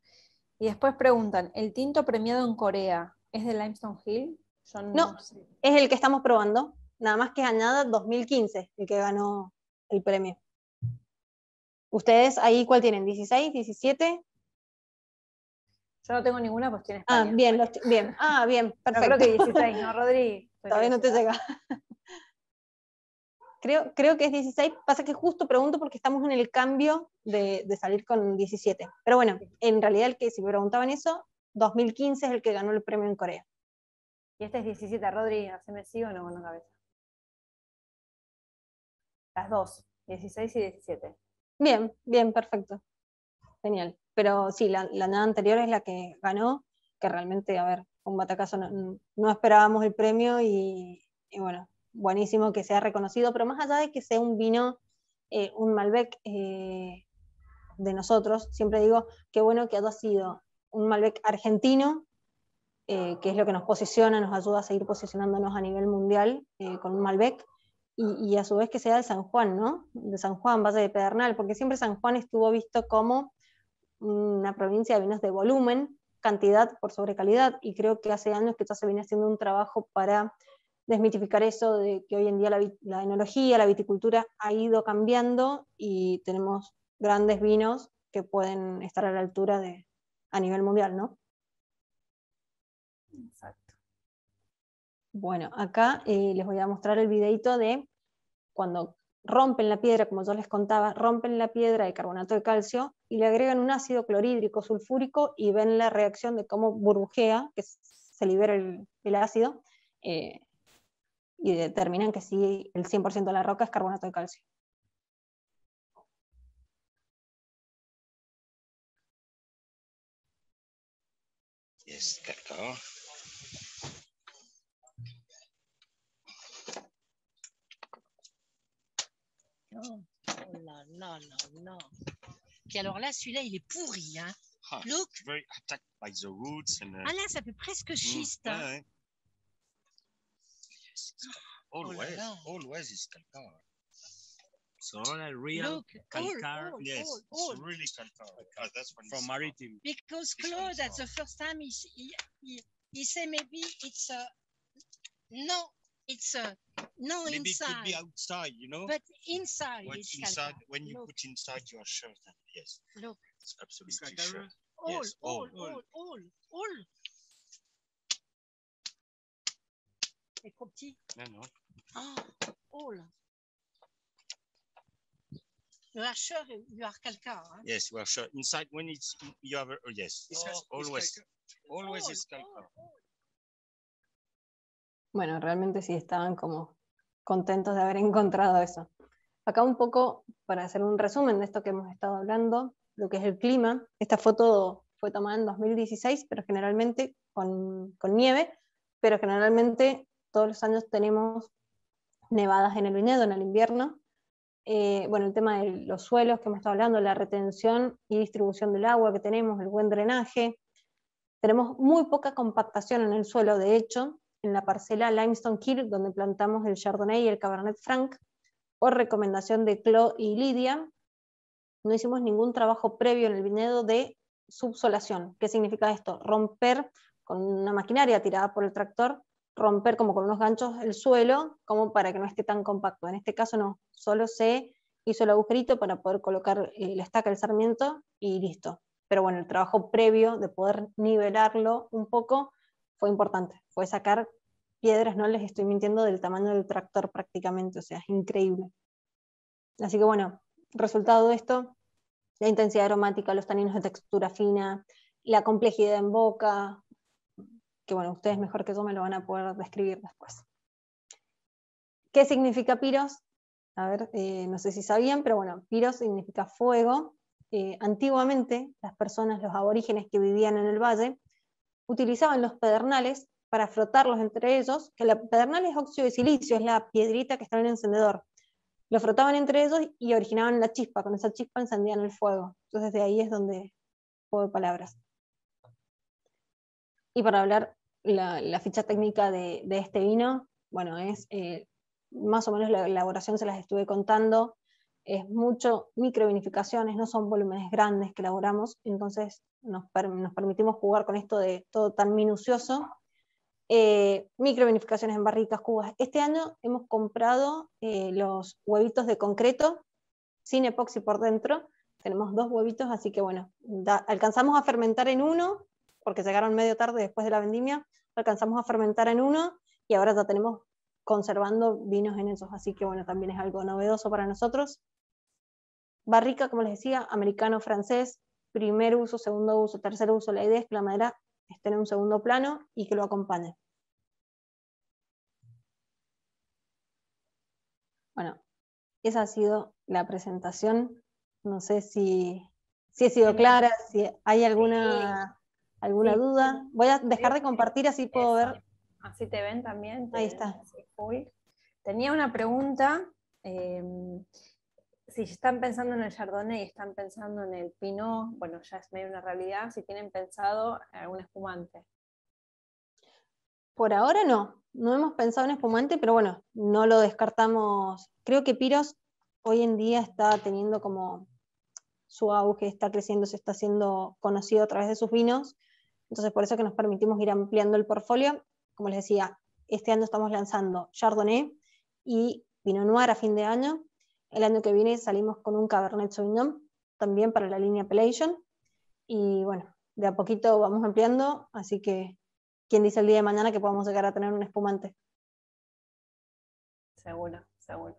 Y después preguntan, ¿el tinto premiado en Corea es de Limestone Hill? no, es el que estamos probando, nada más que añada 2015, el que ganó el premio. ¿Ustedes ahí cuál tienen? ¿16, 17? Yo no tengo ninguna, pues Ah, bien, bien. Ah, bien, perfecto. No creo que 16, ¿no, Rodri? Todavía no te llega. Creo, que es 16. Pasa que justo pregunto porque estamos en el cambio de, de, salir con 17. Pero bueno, en realidad el que si me preguntaban eso, 2015 es el que ganó el premio en Corea. Y este es 17, Rodri, haceme sí o no con la cabeza. Las dos, 16 y 17. Bien, bien, perfecto. Genial. Pero sí, la, nada anterior es la que ganó, que realmente, a ver, un batacazo, no, esperábamos el premio y, bueno, buenísimo que sea reconocido, pero más allá de que sea un vino, eh, un Malbec eh, de nosotros, siempre digo, qué bueno que haya sido un Malbec argentino eh, que es lo que nos posiciona, nos ayuda a seguir posicionándonos a nivel mundial eh, con un Malbec, y, a su vez que sea de San Juan, ¿no? De San Juan, Valle de Pedernal, porque siempre San Juan estuvo visto como una provincia de vinos de volumen, cantidad por sobre calidad, y creo que hace años que ya se viene haciendo un trabajo para desmitificar eso de que hoy en día la, la enología, la viticultura ha ido cambiando y tenemos grandes vinos que pueden estar a la altura de, a nivel mundial, ¿no? Exacto. Bueno, acá eh, les voy a mostrar el videito de cuando rompen la piedra, como yo les contaba, rompen la piedra de carbonato de calcio y le agregan un ácido clorhídrico sulfúrico y ven la reacción de cómo burbujea, que se libera el, ácido, eh, y determinan que sí, el 100% de la roca es carbonato de calcio. Oh, oh là là là là. Puis alors là, celui-là, il est pourri. Hein. Ah, Look. Very attacked by the roots and, uh... Ah là, ça fait presque schiste. Mm. Hein. Ah, ouais. Oh always, oh always is calcaire. So a real Look, calcaire. All, all, yes, all, all. it's really calcaire. Because ah, that's when from maritime. Because Claude, that's the first time, he, he, he, he said maybe it's a no it's a no Maybe inside. Maybe it could be outside, you know. But inside, What's inside Calcutta. when you Look. put inside your shirt, yes. Look, it's absolutely sure. All, yes, all, all, all, all, all. C'est trop petit. Non, non. Ah, all. You are sure you are calcar. Huh? Yes, you are sure. Inside when it's you have a, oh, yes, oh, it's always, it's always all, is calcar. All, all. Bueno, realmente sí estaban como contentos de haber encontrado eso. Acá un poco para hacer un resumen de esto que hemos estado hablando, lo que es el clima. Esta foto fue tomada en 2016, pero generalmente con, nieve, pero generalmente todos los años tenemos nevadas en el viñedo, en el invierno. Eh, bueno, el tema de los suelos que hemos estado hablando, la retención y distribución del agua que tenemos, el buen drenaje. Tenemos muy poca compactación en el suelo, de hecho, en la parcela Limestone Kirk, donde plantamos el Chardonnay y el Cabernet Franc, por recomendación de Clo y Lidia. No hicimos ningún trabajo previo en el viñedo de subsolación. ¿Qué significa esto? Romper con una maquinaria tirada por el tractor, romper como con unos ganchos el suelo, como para que no esté tan compacto. En este caso no, solo se hizo el agujerito para poder colocar la estaca, el sarmiento y listo. Pero bueno, el trabajo previo de poder nivelarlo un poco fue importante, fue sacar piedras, no les estoy mintiendo, del tamaño del tractor prácticamente, o sea, es increíble. Así que bueno, resultado de esto, la intensidad aromática, los taninos de textura fina, la complejidad en boca, que bueno, ustedes mejor que yo me lo van a poder describir después. ¿Qué significa piros? A ver, eh, no sé si sabían, pero bueno, piros significa fuego. Eh, antiguamente, las personas, los aborígenes que vivían en el valle, utilizaban los pedernales para frotarlos entre ellos, que el pedernal es óxido de silicio, es la piedrita que está en el encendedor. Lo frotaban entre ellos y originaban la chispa, con esa chispa encendían el fuego. Entonces de ahí es donde juego palabras. Y para hablar la, ficha técnica de, este vino, bueno, es eh, más o menos la elaboración se las estuve contando, es mucho microvinificaciones, no son volúmenes grandes que elaboramos, entonces nos, permitimos jugar con esto de todo tan minucioso. Eh, micro en barricas, cubas. Este año hemos comprado eh, los huevitos de concreto, sin epoxi por dentro. Tenemos dos huevitos, así que bueno, alcanzamos a fermentar en uno, porque llegaron medio tarde después de la vendimia, alcanzamos a fermentar en uno y ahora ya tenemos conservando vinos en esos, así que bueno, también es algo novedoso para nosotros. Barrica, como les decía, americano, francés, primer uso, segundo uso, tercer uso. La idea es que la madera esté en un segundo plano y que lo acompañe. Bueno, esa ha sido la presentación. No sé si, si he sido clara, si hay alguna, alguna duda. Voy a dejar de compartir así puedo ver. Así te ven también. Ahí está. Tenía una pregunta. Eh, si están pensando en el Chardonnay y están pensando en el Pinot, bueno, ya es medio una realidad, si tienen pensado algún espumante. Por ahora no, no hemos pensado en espumante, pero bueno, no lo descartamos. Creo que Piros hoy en día está teniendo como su auge, está creciendo, se está haciendo conocido a través de sus vinos. Entonces, por eso que nos permitimos ir ampliando el portfolio. Como les decía, este año estamos lanzando Chardonnay y Pinot Noir a fin de año, el año que viene salimos con un Cabernet Sauvignon también para la línea Appellation. Y bueno, de a poquito vamos ampliando, así que quién dice el día de mañana que podamos llegar a tener un espumante. Seguro, seguro.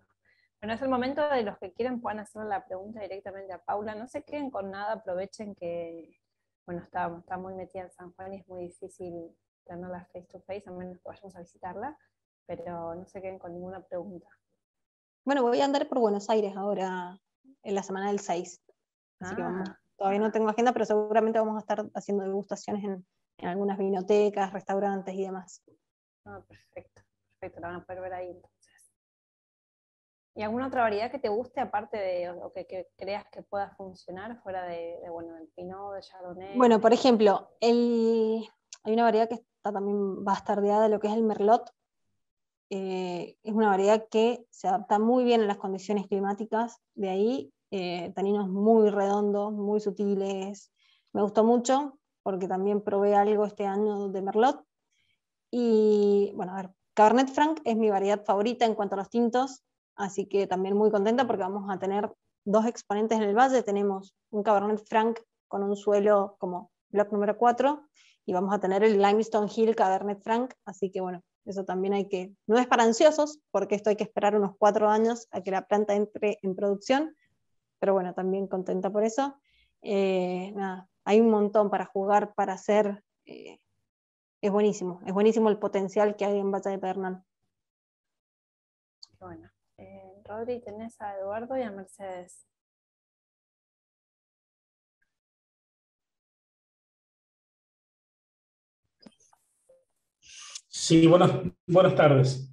Bueno, es el momento de los que quieren puedan hacer la pregunta directamente a Paula. No se queden con nada, aprovechen que, bueno, está, está muy metida en San Juan y es muy difícil tenerla face to face, a menos que vayamos a visitarla, pero no se queden con ninguna pregunta. Bueno, voy a andar por Buenos Aires ahora, en la semana del 6. Así que ah. vamos, todavía no tengo agenda, pero seguramente vamos a estar haciendo degustaciones en, algunas vinotecas, restaurantes y demás. Ah, perfecto, perfecto, la van a poder ver ahí entonces. ¿Y alguna otra variedad que te guste, aparte de, o que, creas que pueda funcionar fuera de, bueno, del Pinot, del Chardonnay? Bueno, por ejemplo, el, hay una variedad que está también bastardeada, lo que es el Merlot, eh, es una variedad que se adapta muy bien a las condiciones climáticas, de ahí eh, taninos muy redondos, muy sutiles. Me gustó mucho porque también probé algo este año de Merlot. Y bueno, a ver, Cabernet Franc es mi variedad favorita en cuanto a los tintos, así que también muy contenta porque vamos a tener dos exponentes en el valle. Tenemos un Cabernet Franc con un suelo como block número 4 y vamos a tener el Limestone Hill Cabernet Franc, así que bueno, eso también hay que, no es para ansiosos, porque esto hay que esperar unos cuatro años a que la planta entre en producción, pero bueno, también contenta por eso. Eh, nada, hay un montón para jugar, para hacer. Eh, es buenísimo, es buenísimo el potencial que hay en Bata de Pernal. Bueno, eh, Rodri, tenés a Eduardo y a Mercedes. Sí, buenas, buenas tardes.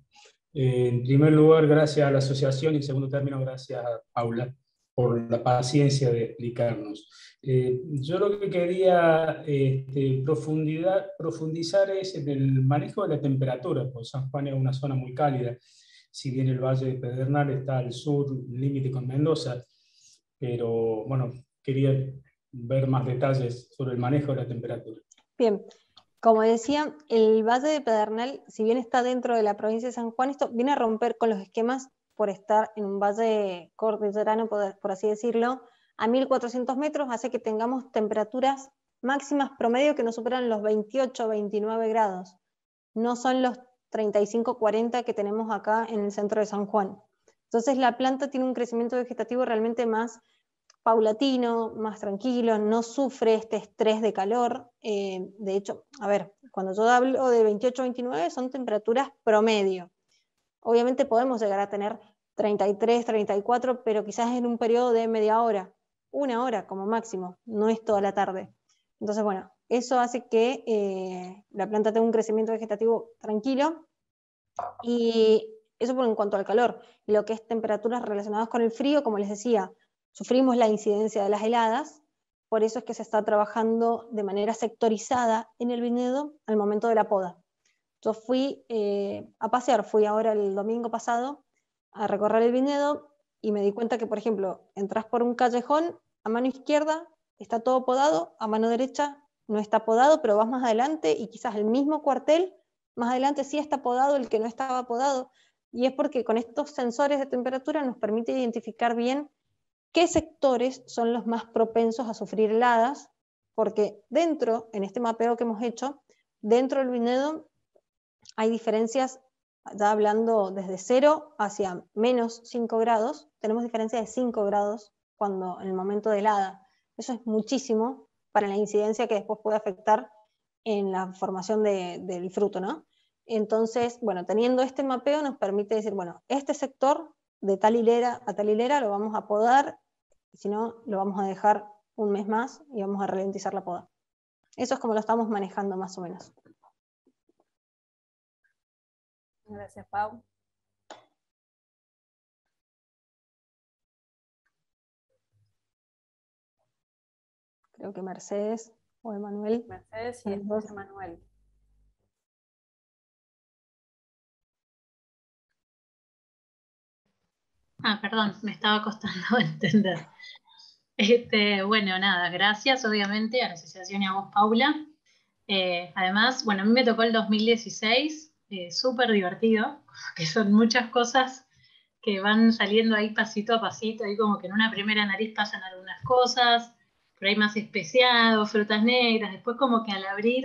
Eh, en primer lugar, gracias a la asociación y en segundo término, gracias a Paula por la paciencia de explicarnos. Eh, yo lo que quería este, profundidad, profundizar es en el manejo de la temperatura, porque San Juan es una zona muy cálida, si bien el Valle de Pedernal está al sur, límite con Mendoza, pero bueno, quería ver más detalles sobre el manejo de la temperatura. Bien, como decía, el Valle de Pedernal, si bien está dentro de la provincia de San Juan, esto viene a romper con los esquemas por estar en un valle cordillerano, por, por así decirlo, a 1400 metros, hace que tengamos temperaturas máximas promedio que no superan los 28 o 29 grados. No son los 35-40 que tenemos acá en el centro de San Juan. Entonces la planta tiene un crecimiento vegetativo realmente más paulatino, más tranquilo, no sufre este estrés de calor. Eh, de hecho, a ver, cuando yo hablo de 28-29 son temperaturas promedio. Obviamente podemos llegar a tener 33, 34, pero quizás en un periodo de media hora, una hora como máximo, no es toda la tarde. Entonces, bueno, eso hace que eh, la planta tenga un crecimiento vegetativo tranquilo y eso por en cuanto al calor. Lo que es temperaturas relacionadas con el frío, como les decía, sufrimos la incidencia de las heladas, por eso es que se está trabajando de manera sectorizada en el viñedo al momento de la poda. Yo fui eh, a pasear, fui ahora el domingo pasado a recorrer el viñedo y me di cuenta que, por ejemplo, entras por un callejón, a mano izquierda está todo podado, a mano derecha no está podado, pero vas más adelante y quizás el mismo cuartel, más adelante sí está podado el que no estaba podado. Y es porque con estos sensores de temperatura nos permite identificar bien qué sectores son los más propensos a sufrir heladas, porque dentro, en este mapeo que hemos hecho, dentro del vinedo hay diferencias, ya hablando desde cero hacia menos 5 grados, tenemos diferencia de 5 grados cuando en el momento de helada. Eso es muchísimo para la incidencia que después puede afectar en la formación del fruto, ¿no? Entonces, bueno, teniendo este mapeo nos permite decir, bueno, este sector de tal hilera a tal hilera lo vamos a podar, si no, lo vamos a dejar un mes más y vamos a ralentizar la poda. Eso es como lo estamos manejando más o menos. Gracias, Pau. Creo que Mercedes o Emanuel. Mercedes y Emanuel. Ah, perdón, me estaba costando entender. Este, bueno, nada, gracias obviamente a la asociación y a vos, Paula. Eh, además, bueno, a mí me tocó el 2016, eh, súper divertido, que son muchas cosas que van saliendo ahí pasito a pasito, ahí como que en una primera nariz pasan algunas cosas, por ahí más especiados, frutas negras, después como que al abrir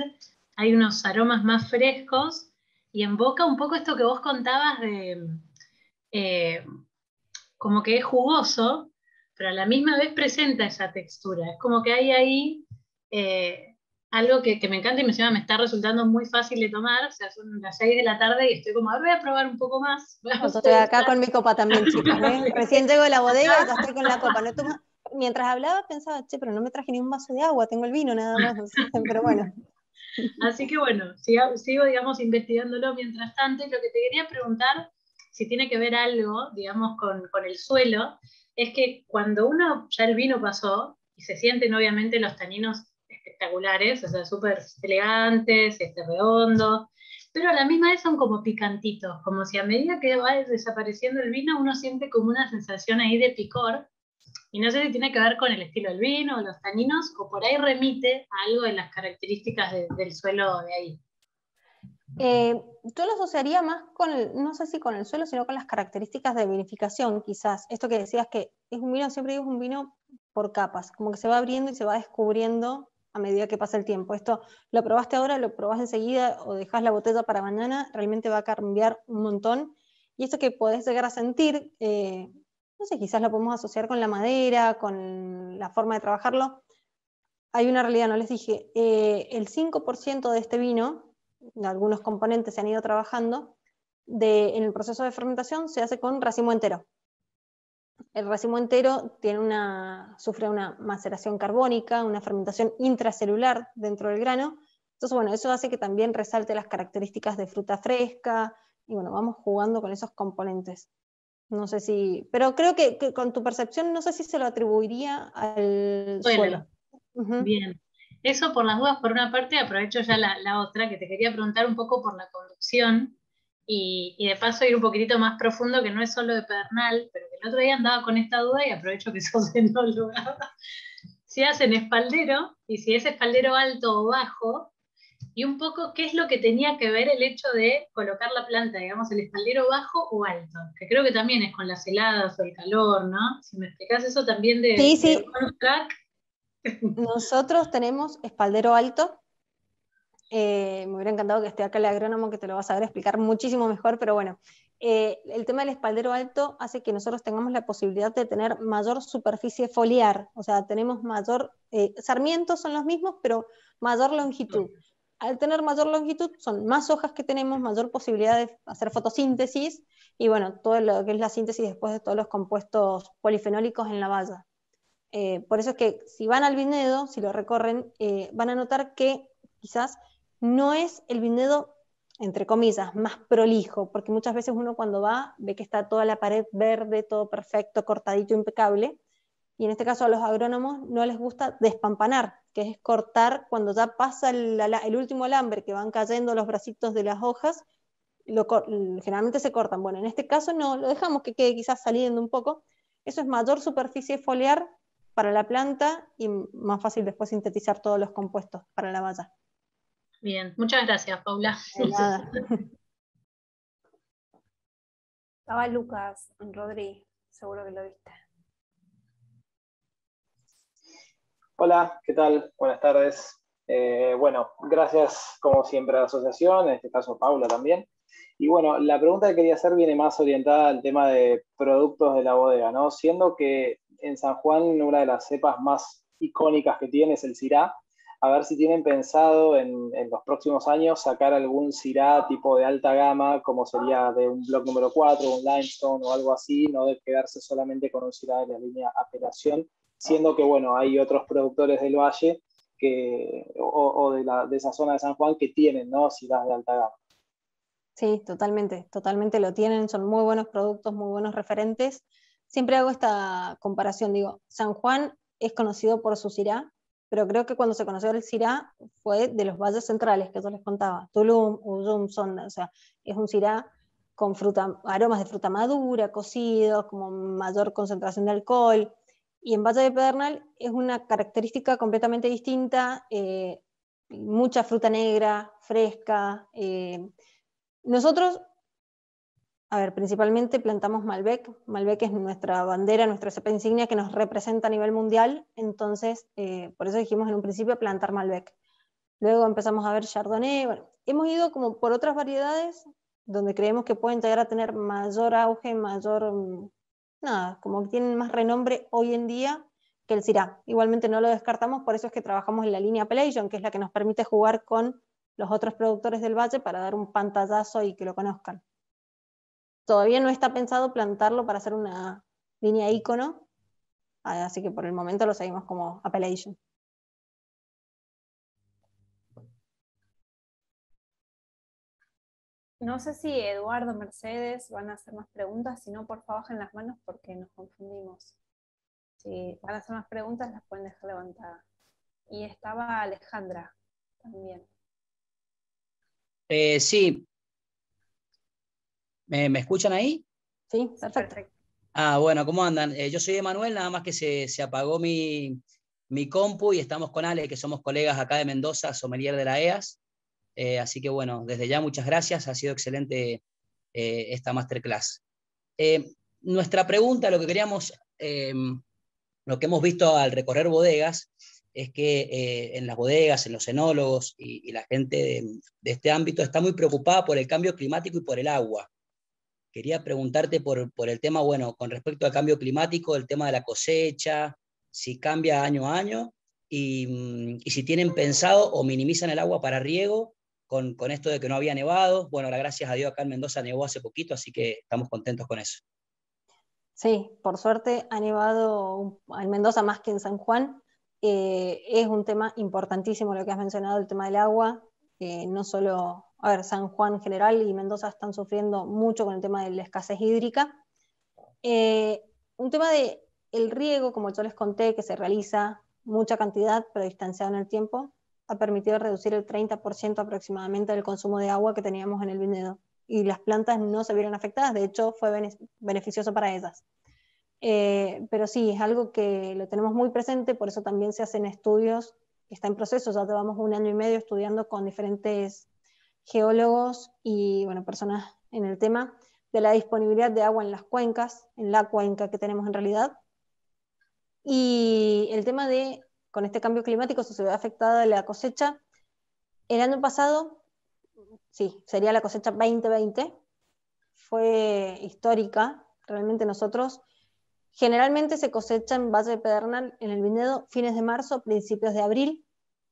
hay unos aromas más frescos y en boca un poco esto que vos contabas de eh, como que es jugoso, pero a la misma vez presenta esa textura. Es como que hay ahí eh, algo que, me encanta y me, me está resultando muy fácil de tomar. O sea, son las 6 de la tarde y estoy como, a voy a probar un poco más. Estoy acá con mi copa también, chicas. ¿eh? Recién llego de la bodega y ya estoy con la copa. Mientras hablaba pensaba, che, pero no me traje ni un vaso de agua, tengo el vino nada más, pero bueno. Así que bueno, sigo, sigo, digamos, investigándolo mientras tanto. lo que te quería preguntar si tiene que ver algo, digamos, con, el suelo, es que cuando uno, ya el vino pasó, y se sienten obviamente los taninos espectaculares, o sea, súper elegantes, este, redondos, pero a la misma vez son como picantitos, como si a medida que va desapareciendo el vino uno siente como una sensación ahí de picor, y no sé si tiene que ver con el estilo del vino, los taninos, o por ahí remite a algo de las características del suelo de ahí. Eh, yo lo asociaría más con, no sé si con el suelo, sino con las características de vinificación, quizás. Esto que decías que es un vino, siempre digo, es un vino por capas, como que se va abriendo y se va descubriendo a medida que pasa el tiempo. Esto lo probaste ahora, lo probás enseguida o dejas la botella para mañana, realmente va a cambiar un montón. Y esto que podés llegar a sentir, eh, no sé, quizás lo podemos asociar con la madera, con la forma de trabajarlo. Hay una realidad, no les dije, eh, el 5% de este vino algunos componentes se han ido trabajando, de, en el proceso de fermentación se hace con racimo entero. El racimo entero tiene una, sufre una maceración carbónica, una fermentación intracelular dentro del grano. Entonces, bueno, eso hace que también resalte las características de fruta fresca, y bueno, vamos jugando con esos componentes. No sé si, pero creo que, con tu percepción, no sé si se lo atribuiría al suelo. Bien. Eso por las dudas por una parte, aprovecho ya la, otra, que te quería preguntar un poco por la conducción y, de paso ir un poquitito más profundo, que no es solo de Pedernal, pero que el otro día andaba con esta duda y aprovecho que sos lugares, si hacen espaldero y si es espaldero alto o bajo, y un poco qué es lo que tenía que ver el hecho de colocar la planta, digamos, el espaldero bajo o alto, que creo que también es con las heladas o el calor, ¿no? Si me explicas eso también de, sí, sí. Nosotros tenemos espaldero alto. Eh, me hubiera encantado que esté acá el agrónomo que te lo va a saber explicar muchísimo mejor, pero bueno, eh, el tema del espaldero alto hace que nosotros tengamos la posibilidad de tener mayor superficie foliar, o sea, tenemos mayor, eh, sarmientos son los mismos, pero mayor longitud. Al tener mayor longitud son más hojas que tenemos, mayor posibilidad de hacer fotosíntesis y bueno, todo lo que es la síntesis después de todos los compuestos polifenólicos en la valla. Eh, por eso es que si van al vinedo, si lo recorren, eh, van a notar que quizás no es el vinedo, entre comillas, más prolijo, porque muchas veces uno cuando va ve que está toda la pared verde, todo perfecto, cortadito, impecable, y en este caso a los agrónomos no les gusta despampanar, que es cortar cuando ya pasa el, último alambre que van cayendo los bracitos de las hojas, generalmente se cortan. Bueno, en este caso no, lo dejamos que quede quizás saliendo un poco. Eso es mayor superficie foliar para la planta y más fácil después sintetizar todos los compuestos para la valla. Bien, muchas gracias, Paula. nada. Estaba Lucas Rodríguez, seguro que lo viste. Hola, ¿qué tal? Buenas tardes. Eh, bueno, gracias como siempre a la asociación, en este caso Paula también. Y bueno, la pregunta que quería hacer viene más orientada al tema de productos de la bodega, ¿no? Siendo que en San Juan una de las cepas más icónicas que tiene es el Cirá. A ver si tienen pensado en, los próximos años sacar algún Cirá tipo de alta gama, como sería de un block número 4, un limestone o algo así, no de quedarse solamente con un Cirá de la línea apelación, siendo que bueno, hay otros productores del valle que, o, de, esa zona de San Juan que tienen ¿no? de alta gama. Sí, totalmente, totalmente lo tienen, son muy buenos productos, muy buenos referentes siempre hago esta comparación, digo, San Juan es conocido por su cirá, pero creo que cuando se conoció el cirá fue de los valles centrales que yo les contaba, Tulum, Uyum, son, o sea, es un Sirá con fruta, aromas de fruta madura, cocidos, como mayor concentración de alcohol. Y en Valle de Pedernal es una característica completamente distinta, eh, mucha fruta negra, fresca. Eh, nosotros a ver, principalmente plantamos Malbec. Malbec es nuestra bandera, nuestra cepa insignia que nos representa a nivel mundial. Entonces, eh, por eso dijimos en un principio plantar Malbec. Luego empezamos a ver Chardonnay. hemos ido como por otras variedades donde creemos que pueden llegar a tener mayor auge, mayor, mm, nada, como tienen más renombre hoy en día que el Syrah. Igualmente no lo descartamos, por eso es que trabajamos en la línea Appellation, que es la que nos permite jugar con los otros productores del valle para dar un pantallazo y que lo conozcan. Todavía no está pensado plantarlo para hacer una línea icono, así que por el momento lo seguimos como appellation. No sé si Eduardo, Mercedes van a hacer más preguntas, si no, por favor, bajen las manos porque nos confundimos. Si van a hacer más preguntas, las pueden dejar levantadas. Y estaba Alejandra también. Eh, sí, ¿Me, escuchan ahí? Sí, perfecto. Ah, bueno, ¿cómo andan? Eh, yo soy Emanuel, nada más que se, apagó mi, mi, compu y estamos con Ale, que somos colegas acá de Mendoza, sommelier de la EAS. Eh, así que bueno, desde ya muchas gracias, ha sido excelente eh, esta masterclass. nuestra pregunta, lo que queríamos, em, lo que hemos visto al recorrer bodegas, es que en las bodegas, en los enólogos y, la gente de, este ámbito está muy preocupada por el cambio climático y por el agua. Quería preguntarte por, el tema, bueno, con respecto al cambio climático, el tema de la cosecha, si cambia año a año y, mm, si tienen pensado o minimizan el agua para riego con, esto de que no había nevado. Bueno, ahora gracias a Dios acá en Mendoza nevó hace poquito, así que estamos contentos con eso. Sí, por suerte ha nevado en Mendoza más que en San Juan. Eh, es un tema importantísimo lo que has mencionado, el tema del agua, eh, no solo a ver, San Juan general y Mendoza están sufriendo mucho con el tema de la escasez hídrica. Eh, un tema de el riego, como yo les conté, que se realiza mucha cantidad, pero distanciado en el tiempo, ha permitido reducir el 30% aproximadamente del consumo de agua que teníamos en el viñedo. Y las plantas no se vieron afectadas, de hecho fue beneficioso para ellas. Eh, pero sí, es algo que lo tenemos muy presente, por eso también se hacen estudios, está en proceso, ya llevamos un año y medio estudiando con diferentes geólogos y bueno, personas en el tema de la disponibilidad de agua en las cuencas, en la cuenca que tenemos en realidad. Y el tema de, con este cambio climático, se ve afectada la cosecha. El año pasado, sí, sería la cosecha 2020, fue histórica, realmente nosotros. Generalmente se cosecha en Valle de Pedernal en el viñedo fines de marzo, principios de abril,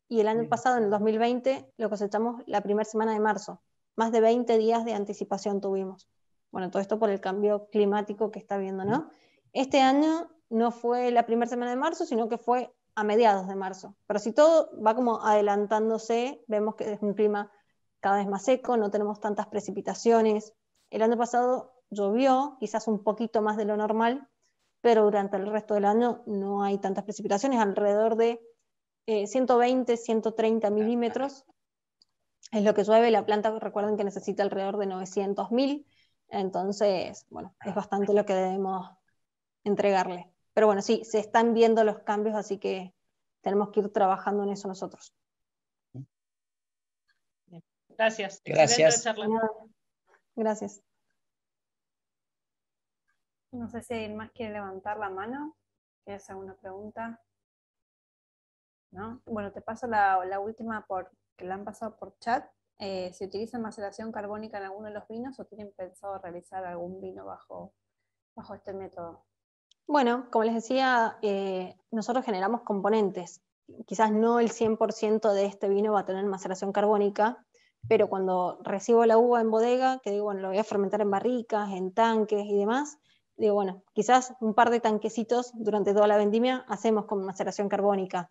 y el año pasado, en el 2020, lo cosechamos la primera semana de marzo. Más de 20 días de anticipación tuvimos. Bueno, todo esto por el cambio climático que está viendo, ¿no? Este año no fue la primera semana de marzo, sino que fue a mediados de marzo. Pero si todo va como adelantándose, vemos que es un clima cada vez más seco, no tenemos tantas precipitaciones. El año pasado llovió, quizás un poquito más de lo normal, pero durante el resto del año no hay tantas precipitaciones, alrededor de 120, eh, 130 ah, milímetros. Es lo que llueve, la planta recuerden que necesita alrededor de 900 mil, entonces, bueno, ah, es bastante lo que debemos entregarle. Pero bueno, sí, se están viendo los cambios, así que tenemos que ir trabajando en eso nosotros. Gracias. Gracias. Gracias. No sé si alguien más quiere levantar la mano. hacer alguna pregunta? Bueno, te paso la, última porque que la han pasado por chat. Eh, si utilizan maceración carbónica en alguno de los vinos o tienen pensado realizar algún vino bajo, bajo este método. Bueno, como les decía, eh, nosotros generamos componentes. Quizás no el 100% de este vino va a tener maceración carbónica, pero cuando recibo la uva en bodega, que digo, bueno, lo voy a fermentar en barricas, en tanques y demás, digo, bueno, quizás un par de tanquecitos durante toda la vendimia hacemos con maceración carbónica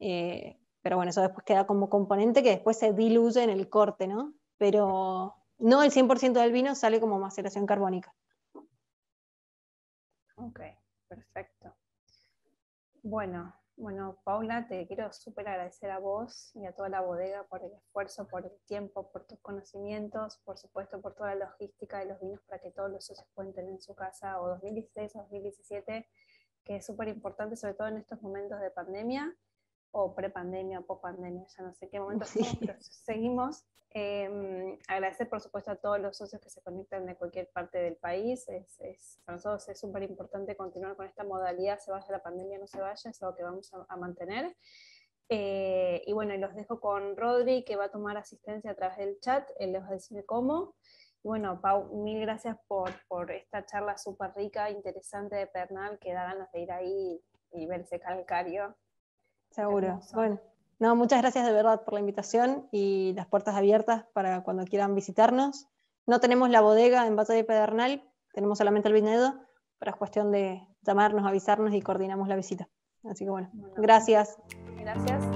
eh, pero bueno, eso después queda como componente que después se diluye en el corte, ¿no? Pero no el 100% del vino sale como maceración carbónica. Ok, perfecto. Bueno, bueno, Paula, te quiero súper agradecer a vos y a toda la bodega por el esfuerzo, por el tiempo, por tus conocimientos, por supuesto, por toda la logística de los vinos para que todos los socios puedan tener en su casa o 2016 o 2017, que es súper importante, sobre todo en estos momentos de pandemia o prepandemia o post-pandemia, ya no sé qué momento, seguimos. Em, agradecer, por supuesto, a todos los socios que se conectan de cualquier parte del país. Es, es, para nosotros es súper importante continuar con esta modalidad, se vaya la pandemia, no se vaya, es algo que vamos a, mantener. Eh, y bueno, los dejo con Rodri, que va a tomar asistencia a través del chat, él les va a decir cómo. Y bueno, Pau, mil gracias por, por esta charla súper rica, interesante de Pernal, que da ganas de ir ahí y verse calcario Seguro. Bueno, no, muchas gracias de verdad por la invitación y las puertas abiertas para cuando quieran visitarnos. No tenemos la bodega en Batalla de Pedernal, tenemos solamente el viñedo, pero es cuestión de llamarnos, avisarnos y coordinamos la visita. Así que bueno, gracias. Gracias.